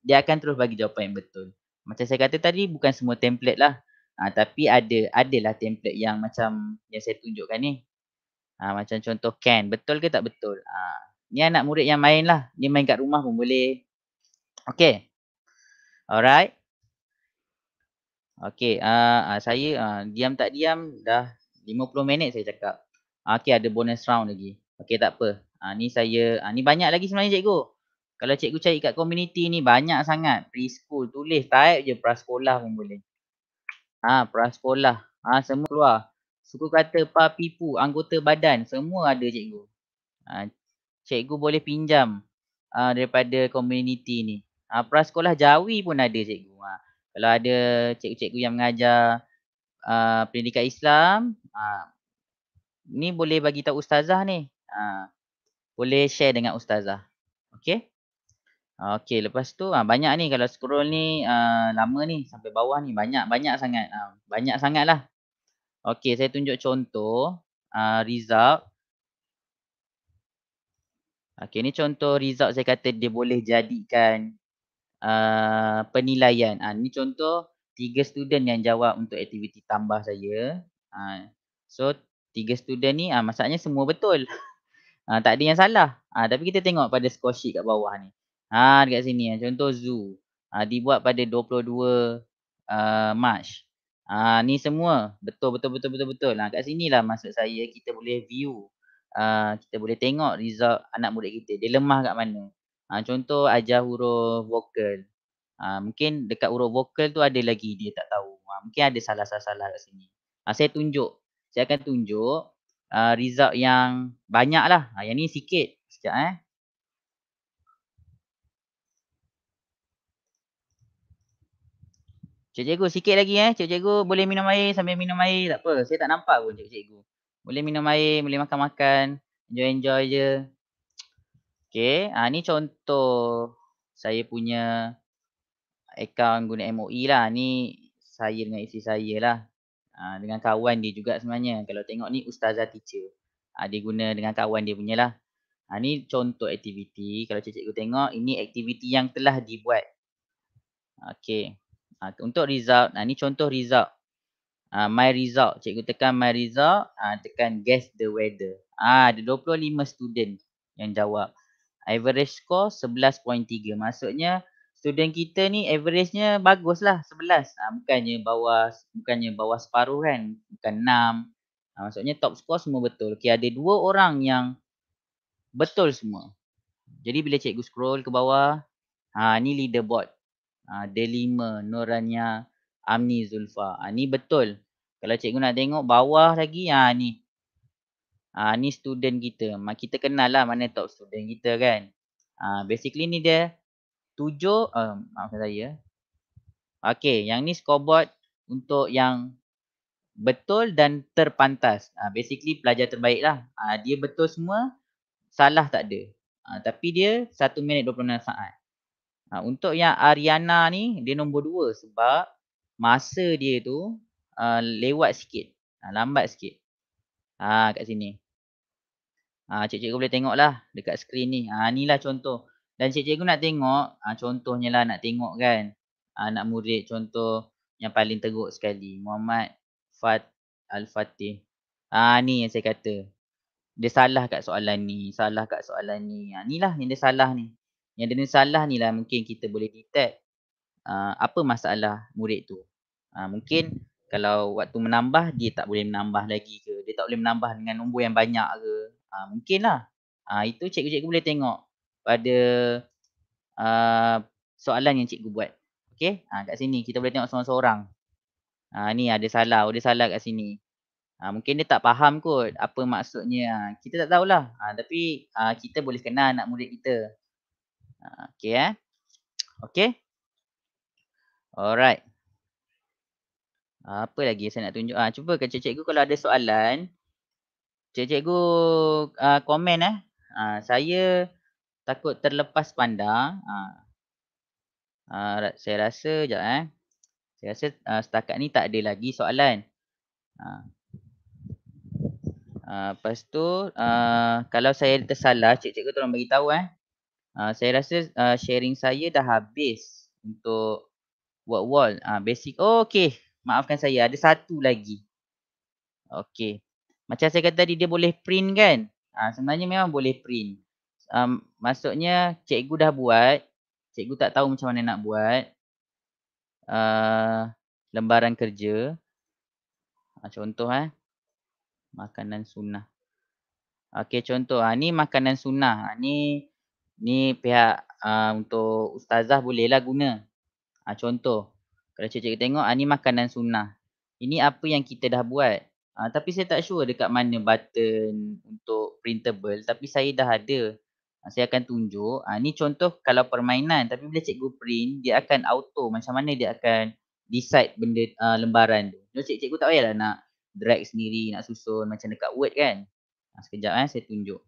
dia akan terus bagi jawapan yang betul. Macam saya kata tadi, bukan semua template lah. Uh, tapi ada ada lah template yang macam yang saya tunjukkan ni. Uh, macam contoh can. Betul ke tak betul? Uh, ni anak murid yang main lah. Dia main kat rumah pun boleh. Okay. Alright. Okay, uh, ah, ah, saya uh, diam tak diam dah 50 minit saya cakap. Okay, ada bonus round lagi. Okay, tak apa. Uh, ni saya, uh, ni banyak lagi sebenarnya cikgu. Kalau cikgu cari kat community ni banyak sangat. Preschool, tulis, type je prasekolah pun boleh. Ah, prasekolah. Ah, semua keluar. Suku kata papipu, anggota badan, semua ada cikgu. Ah, cikgu boleh pinjam uh, daripada community ni. Ah, prasekolah jawi pun ada cikgu kalau ada cikgu-cikgu yang mengajar uh, pendidikan Islam uh, ni boleh bagi tahu ustazah ni uh, boleh share dengan ustazah okey okey lepas tu uh, banyak ni kalau scroll ni uh, lama ni sampai bawah ni banyak banyak sangat uh, banyak lah. okey saya tunjuk contoh uh, result Okey ni contoh result saya kata dia boleh jadikan uh, penilaian. Uh, ni contoh tiga student yang jawab untuk aktiviti tambah saya. Uh, so tiga student ni uh, maksudnya semua betul. Uh, tak ada yang salah. Uh, tapi kita tengok pada score sheet kat bawah ni. Ha uh, dekat sini uh, contoh zoo. Uh, dibuat pada 22 uh, Mac. Uh, ni semua betul betul betul betul betul. Uh, kat sini lah maksud saya kita boleh view. Uh, kita boleh tengok result anak murid kita. Dia lemah kat mana. Ha, contoh ajar huruf vokal. Ha, mungkin dekat huruf vokal tu ada lagi dia tak tahu. Ha, mungkin ada salah-salah kat sini. Ha, saya tunjuk. Saya akan tunjuk uh, result yang banyak lah. Ha, yang ni sikit. Sekejap eh. Cik cikgu sikit lagi eh. Cik cikgu boleh minum air sambil minum air. Tak apa. Saya tak nampak pun cik cikgu. Boleh minum air. Boleh makan-makan. Enjoy-enjoy je. Okay. Ha, ah, ni contoh saya punya akaun guna MOE lah. Ni saya dengan isteri saya lah. Ha, dengan kawan dia juga sebenarnya. Kalau tengok ni ustazah teacher. Ha, dia guna dengan kawan dia punya lah. Ha, ni contoh aktiviti. Kalau cikgu tengok ini aktiviti yang telah dibuat. Okay. Ha, untuk result. Ha, ni contoh result. Ha, my result. Cikgu tekan my result. Ha, tekan guess the weather. Ha, ada 25 student yang jawab average score 11.3. Maksudnya student kita ni average averagenya baguslah 11. Ha, ah, bukannya bawah bukannya bawah separuh kan. Bukan 6. Ha, ah, maksudnya top score semua betul. Okey ada dua orang yang betul semua. Jadi bila cikgu scroll ke bawah, ha ni leaderboard. Ha Delima, 5 Nurania Amni Zulfa. Ha, ni betul. Kalau cikgu nak tengok bawah lagi ha ni uh, ni student kita. Mak kita kenal lah mana top student kita kan. Uh, basically ni dia tujuh, uh, eh, maafkan saya. Okay, yang ni scoreboard untuk yang betul dan terpantas. Uh, basically pelajar terbaik lah. Uh, dia betul semua, salah tak ada. Uh, tapi dia 1 minit 26 saat. Uh, untuk yang Ariana ni, dia nombor 2 sebab masa dia tu uh, lewat sikit. Uh, lambat sikit. Ha kat sini. Ha cikgu boleh tengok lah dekat skrin ni. Ha lah contoh. Dan cikgu nak tengok ha, contohnya lah nak tengok kan. Anak ha, murid contoh yang paling teruk sekali Muhammad Fat Al-Fatih. Ha ni yang saya kata. Dia salah kat soalan ni, salah kat soalan ni. Ha lah yang dia salah ni. Yang dia ni salah ni lah mungkin kita boleh detect uh, apa masalah murid tu. Uh, mungkin kalau waktu menambah dia tak boleh menambah lagi ke dia tak boleh menambah dengan nombor yang banyak ke ha, mungkinlah ha, itu cikgu-cikgu boleh tengok pada uh, soalan yang cikgu buat okey ha, kat sini kita boleh tengok seorang-seorang ha, ni ada salah ada salah kat sini ha, mungkin dia tak faham kot apa maksudnya ha, kita tak tahulah ha, tapi ha, kita boleh kenal anak murid kita ha, okey eh okey alright apa lagi saya nak tunjuk. Ah ha, cuba ke cikgu kalau ada soalan. Cikgu ah uh, komen eh. Ha, saya takut terlepas pandang. ha. ha, saya rasa jap eh. Saya rasa uh, setakat ni tak ada lagi soalan. Ha. Ha, lepas tu uh, kalau saya tersalah cikgu tolong bagi tahu eh. Ha, saya rasa uh, sharing saya dah habis untuk word wall. Ah basic. Oh, Okey maafkan saya ada satu lagi. Okey. Macam saya kata tadi dia boleh print kan? Ha, sebenarnya memang boleh print. Um, maksudnya cikgu dah buat. Cikgu tak tahu macam mana nak buat. Uh, lembaran kerja. Ha, contoh eh. Makanan sunnah. Okey contoh. Ha, ni makanan sunnah. Ha, ni, ni pihak uh, untuk ustazah bolehlah guna. Ha, contoh. Kalau cikgu-cikgu tengok ah, ni makanan sunnah. Ini apa yang kita dah buat. Ah, tapi saya tak sure dekat mana button untuk printable tapi saya dah ada. Ah, saya akan tunjuk. Ah, ni contoh kalau permainan tapi bila cikgu print dia akan auto macam mana dia akan decide benda ah, lembaran tu. Jadi cikgu-cikgu tak payahlah nak drag sendiri nak susun macam dekat word kan. Ah, sekejap eh, saya tunjuk.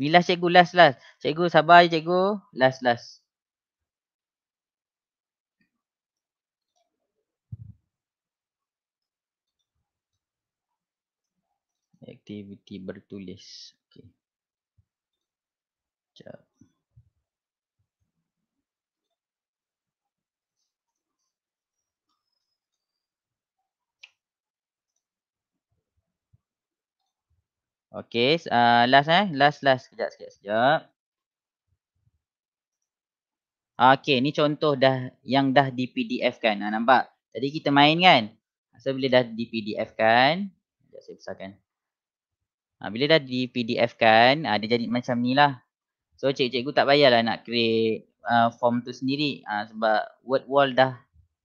Ni last cikgu last last. Cikgu sabar je cikgu. Last last. aktiviti bertulis. Okay. Jap. Okay, uh, ah, last eh. Last last kejap sikit sekejap. sekejap. Ah, okey, ni contoh dah yang dah di PDF kan. Ha, nampak? Jadi kita main kan? Saya so, bila dah di PDF kan? Sekejap saya besarkan. Ha, bila dah di PDF kan, ha, dia jadi macam ni lah. So cikgu-cikgu tak payahlah nak create uh, form tu sendiri ha, sebab word wall dah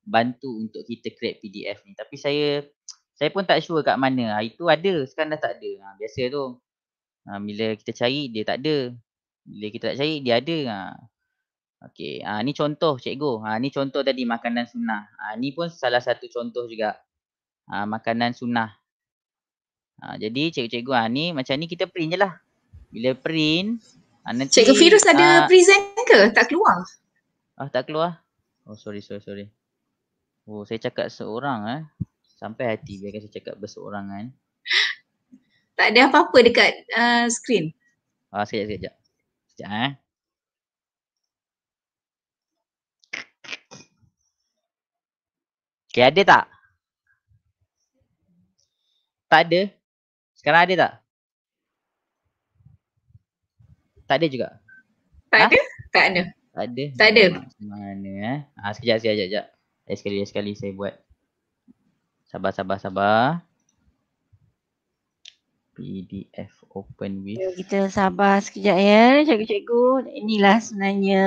bantu untuk kita create PDF ni. Tapi saya saya pun tak sure kat mana. Ha, itu ada, sekarang dah tak ada. Ha, biasa tu. Ha, bila kita cari, dia tak ada. Bila kita tak cari, dia ada. Ha. Okay, ha, ni contoh cikgu. Ha, ni contoh tadi makanan sunnah. Ha, ni pun salah satu contoh juga. Ha, makanan sunnah. Ha, jadi cikgu-cikgu ha, ni macam ni kita print je lah. Bila print ha, nanti. Cikgu Firuz ada ha, present ke? Tak keluar? Ah tak keluar. Oh sorry sorry sorry. Oh saya cakap seorang eh. Sampai hati biarkan saya cakap berseorang kan. <laughs> Tak ada apa-apa dekat uh, screen. Ah ha, sekejap sekejap. Sekejap eh. Okay, ada tak? Tak ada. Sekarang ada tak? Tak ada juga. Tak ha? ada? Tak ada. Tak ada. Tak ada. Mana eh? Ha, sekejap sekejap sekejap. Lagi sekali lagi sekali saya buat. Sabar sabar sabar. PDF open with. Ya, kita sabar sekejap ya cikgu-cikgu. Inilah sebenarnya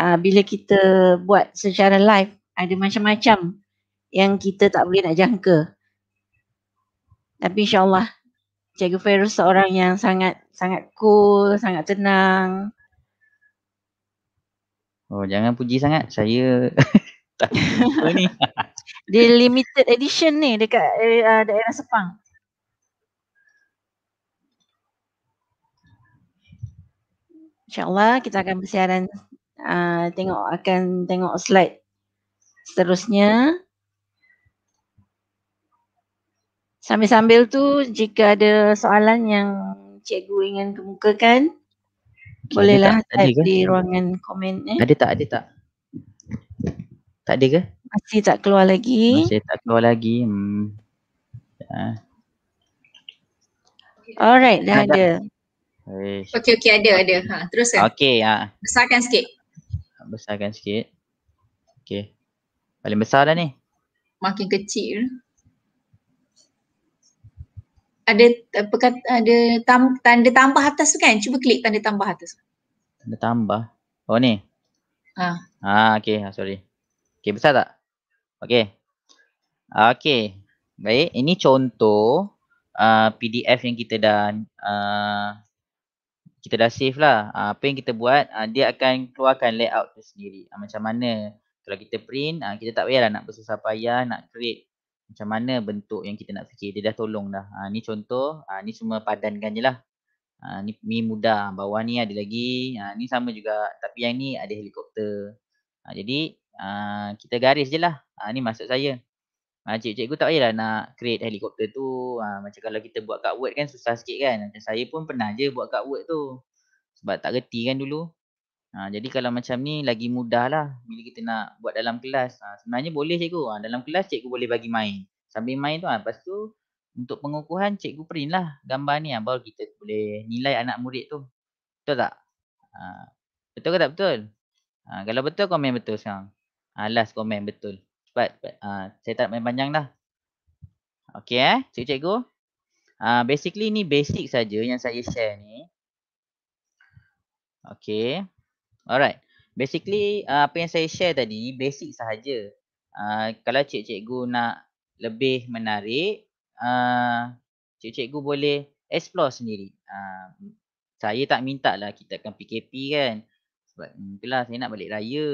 uh, bila kita buat secara live ada macam-macam yang kita tak boleh nak jangka. Tapi insyaAllah Cikgu Fairuz seorang yang sangat sangat cool, sangat tenang. Oh, jangan puji sangat. Saya <laughs> tak ni. <laughs> Dia limited edition ni dekat uh, daerah Sepang. InsyaAllah kita akan bersiaran uh, tengok akan tengok slide seterusnya. Sambil-sambil tu jika ada soalan yang cikgu ingin kemukakan okay, bolehlah type di ruangan komen eh. Ada tak? Ada tak? Tak ada ke? Masih tak keluar lagi. Masih tak keluar lagi. Hmm. Ya. Alright, dah ada. ada. Okey okey ada ada. Ha, teruskan. Eh? Okey, ha. Besarkan sikit. Besarkan sikit. Okey. Paling besar dah ni. Makin kecil ada eh, perkata, ada tam, tanda tambah atas tu kan? Cuba klik tanda tambah atas. Tanda tambah. Oh ni. Ha. Ha okey, ha, sorry. Okey, besar tak? Okey. Okey. Baik, ini contoh uh, ah, PDF yang kita dah uh, kita dah save lah. Uh, apa yang kita buat, uh, dia akan keluarkan layout tu sendiri. Uh, macam mana kalau kita print, uh, kita tak payahlah nak bersusah payah nak create macam mana bentuk yang kita nak fikir dia dah tolong dah ha, ni contoh ha, ni cuma padankan je lah ha, ni, ni mudah bawah ni ada lagi ha, ni sama juga tapi yang ni ada helikopter ha, jadi ha, kita garis je lah ha, ni maksud saya ha, cikgu-cikgu tak payahlah nak create helikopter tu ha, macam kalau kita buat kat word kan susah sikit kan macam saya pun pernah je buat kat word tu sebab tak reti kan dulu Ha, jadi kalau macam ni lagi mudah lah bila kita nak buat dalam kelas. Ha, sebenarnya boleh cikgu. Ha, dalam kelas cikgu boleh bagi main. Sambil main tu ha. lepas tu untuk pengukuhan cikgu print lah gambar ni. Ha. Baru kita boleh nilai anak murid tu. Betul tak? Ha, betul ke tak betul? Ha, kalau betul komen betul sekarang. Ha, last komen betul. Cepat. cepat. Ha, saya tak main panjang dah. Okay eh cikgu-cikgu. Ha, basically ni basic saja yang saya share ni. Okay. Alright. Basically uh, apa yang saya share tadi basic sahaja. Uh, kalau cik-cikgu nak lebih menarik, uh, cik-cikgu boleh explore sendiri. Uh, saya tak minta lah kita akan PKP kan. Sebab hmm, kelas saya nak balik raya.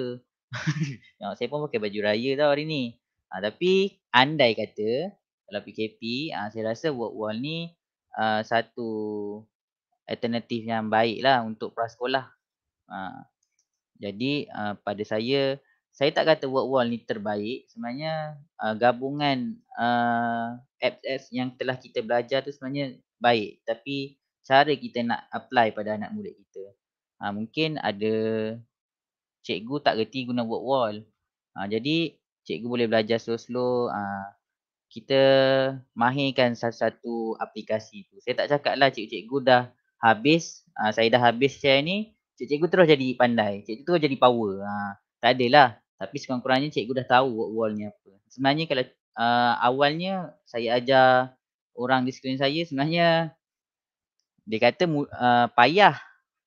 <laughs> no, saya pun pakai baju raya tau hari ni. Uh, tapi andai kata kalau PKP, uh, ah, saya rasa work wall ni uh, satu alternatif yang baik lah untuk prasekolah. Uh, jadi uh, pada saya saya tak kata wall ni terbaik sebenarnya uh, gabungan uh, apps yang telah kita belajar tu sebenarnya baik tapi cara kita nak apply pada anak murid kita. Uh, mungkin ada cikgu tak reti guna Workwall. Uh, jadi cikgu boleh belajar slow-slow uh, kita mahirkan satu-satu aplikasi tu. Saya tak cakap cakaplah cikgu-cikgu dah habis uh, saya dah habis share ni cik cikgu terus jadi pandai, cikgu terus jadi power. Ha, tak adalah. Tapi sekurang-kurangnya cikgu dah tahu what wall ni apa. Sebenarnya kalau uh, awalnya saya ajar orang di sekeliling saya sebenarnya dia kata uh, payah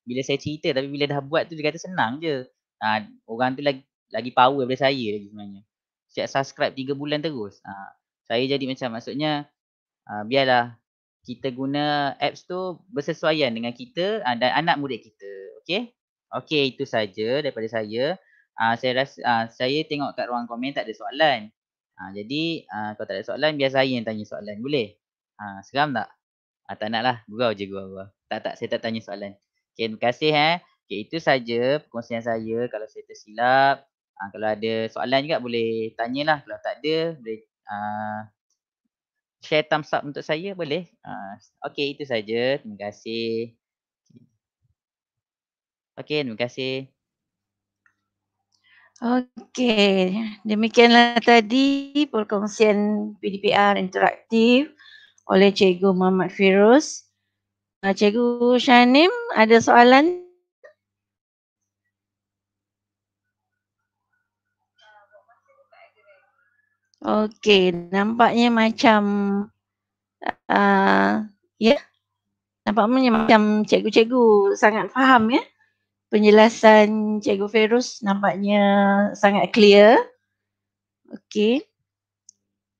bila saya cerita tapi bila dah buat tu dia kata senang je. Ha, orang tu lagi, lagi power daripada saya lagi sebenarnya. Siap subscribe tiga bulan terus. Ha, saya jadi macam maksudnya ha, biarlah kita guna apps tu bersesuaian dengan kita ha, dan anak murid kita. Okay, okay itu saja daripada saya. Uh, saya rasa uh, saya tengok kat ruang komen tak ada soalan. Uh, jadi uh, kalau tak ada soalan biar saya yang tanya soalan boleh? Uh, seram tak? Uh, tak lah, gurau je gurau Tak tak saya tak tanya soalan. Okay, terima kasih eh. Okey, itu saja perkongsian saya. Kalau saya tersilap, uh, kalau ada soalan juga boleh tanya lah. Kalau tak ada boleh uh, share thumbs up untuk saya boleh? Uh, Okey, itu saja. Terima kasih. Okey, terima kasih. Okey, demikianlah tadi perkongsian PDPR interaktif oleh Cikgu Muhammad Firuz. Ah, Cikgu Shanim, ada soalan? Okey, nampaknya macam uh, ya. Yeah. Nampaknya macam cikgu-cikgu sangat faham ya. Yeah? penjelasan Cikgu Ferus nampaknya sangat clear. Okey.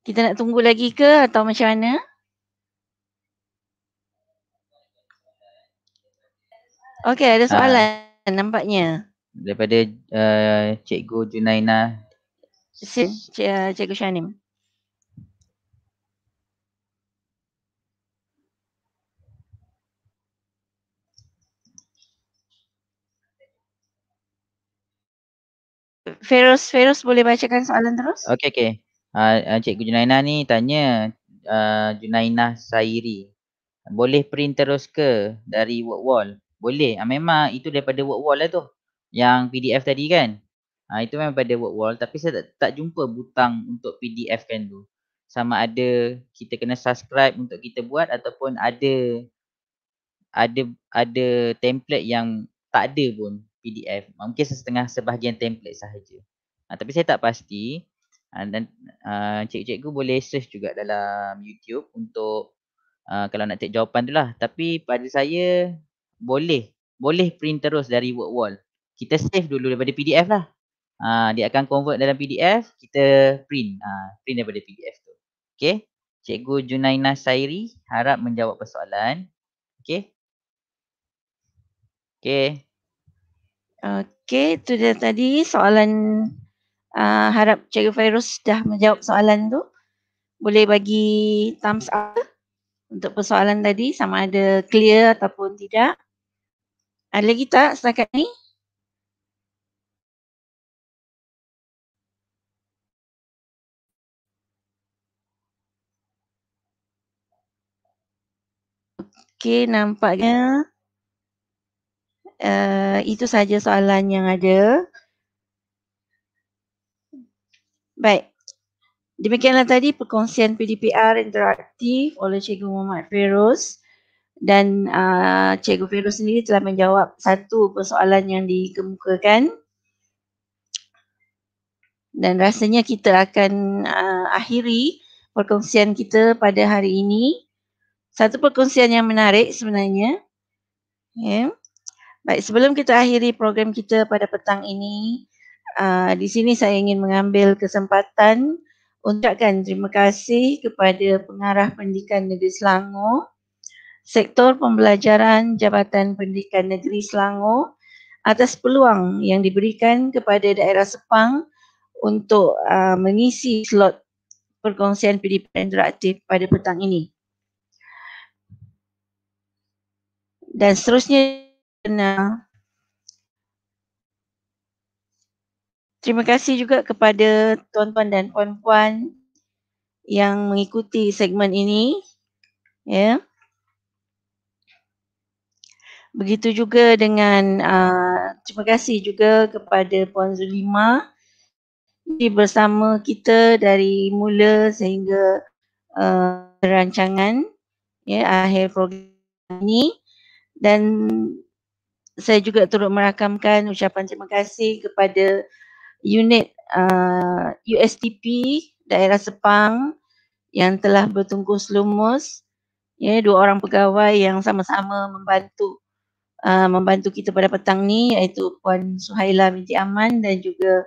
Kita nak tunggu lagi ke atau macam mana? Okey, ada ah. soalan ha. nampaknya. Daripada uh, Cikgu Junaina. Cik, eh, Cikgu Shanim. Feros, Feros boleh bacakan soalan terus? Okey, okey. Uh, Cikgu Junaina ni tanya uh, Junaina Sairi. Boleh print terus ke dari word wall? Boleh. Uh, memang itu daripada word wall lah tu. Yang PDF tadi kan. Uh, itu memang daripada word wall tapi saya tak, tak jumpa butang untuk PDF kan tu. Sama ada kita kena subscribe untuk kita buat ataupun ada ada ada template yang tak ada pun PDF. Mungkin setengah sebahagian template sahaja. Ha, tapi saya tak pasti. Ha, dan uh, cikgu-cikgu boleh search juga dalam YouTube untuk uh, kalau nak take jawapan tu lah. Tapi pada saya boleh. Boleh print terus dari word wall. Kita save dulu daripada PDF lah. Ha, dia akan convert dalam PDF. Kita print. Ha, print daripada PDF tu. Okay. Cikgu Junaina Sairi harap menjawab persoalan. Okay. Okay. Okey, tu dia tadi soalan uh, harap Cikgu Fairuz dah menjawab soalan tu. Boleh bagi thumbs up untuk persoalan tadi sama ada clear ataupun tidak. Ada lagi tak setakat ni? Okey, nampaknya Eh, itu saja soalan yang ada. Baik. Demikianlah tadi perkongsian PDPR interaktif oleh Cikgu Muhammad Feroz dan uh, Cikgu Feroz sendiri telah menjawab satu persoalan yang dikemukakan. Dan rasanya kita akan uh, akhiri perkongsian kita pada hari ini. Satu perkongsian yang menarik sebenarnya. Okay. Ya. Baik, sebelum kita akhiri program kita pada petang ini, uh, di sini saya ingin mengambil kesempatan ucapkan terima kasih kepada Pengarah Pendidikan Negeri Selangor, Sektor Pembelajaran Jabatan Pendidikan Negeri Selangor atas peluang yang diberikan kepada daerah Sepang untuk uh, mengisi slot perkongsian PDPN interaktif pada petang ini. Dan seterusnya benar. Terima kasih juga kepada tuan-tuan dan puan-puan yang mengikuti segmen ini. Ya. Yeah. Begitu juga dengan uh, terima kasih juga kepada Puan Zulima di bersama kita dari mula sehingga uh, rancangan ya yeah, akhir program ini dan saya juga turut merakamkan ucapan terima kasih kepada unit uh, USTP daerah Sepang yang telah bertungkus lumus ya dua orang pegawai yang sama-sama membantu uh, membantu kita pada petang ni iaitu puan Suhaila binti Aman dan juga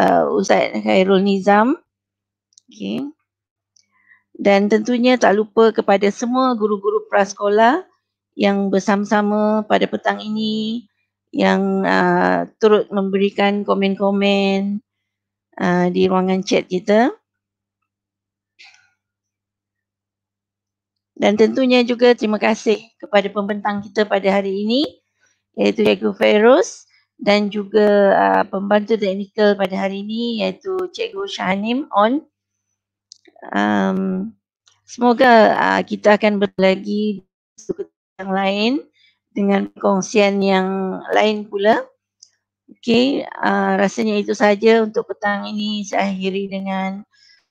uh, Ustaz Khairul Nizam okey dan tentunya tak lupa kepada semua guru-guru prasekolah yang bersama-sama pada petang ini yang uh, turut memberikan komen-komen uh, di ruangan chat kita. Dan tentunya juga terima kasih kepada pembentang kita pada hari ini iaitu Cikgu Feroz dan juga uh, pembantu teknikal pada hari ini iaitu Cikgu Shahanim On. Um, semoga uh, kita akan berlagi suatu yang lain dengan kongsian yang lain pula. Okey, uh, ah, rasanya itu saja untuk petang ini. Saya akhiri dengan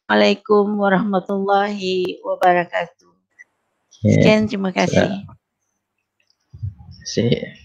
Assalamualaikum warahmatullahi wabarakatuh. Ya. Sekian, terima kasih. Terima kasih.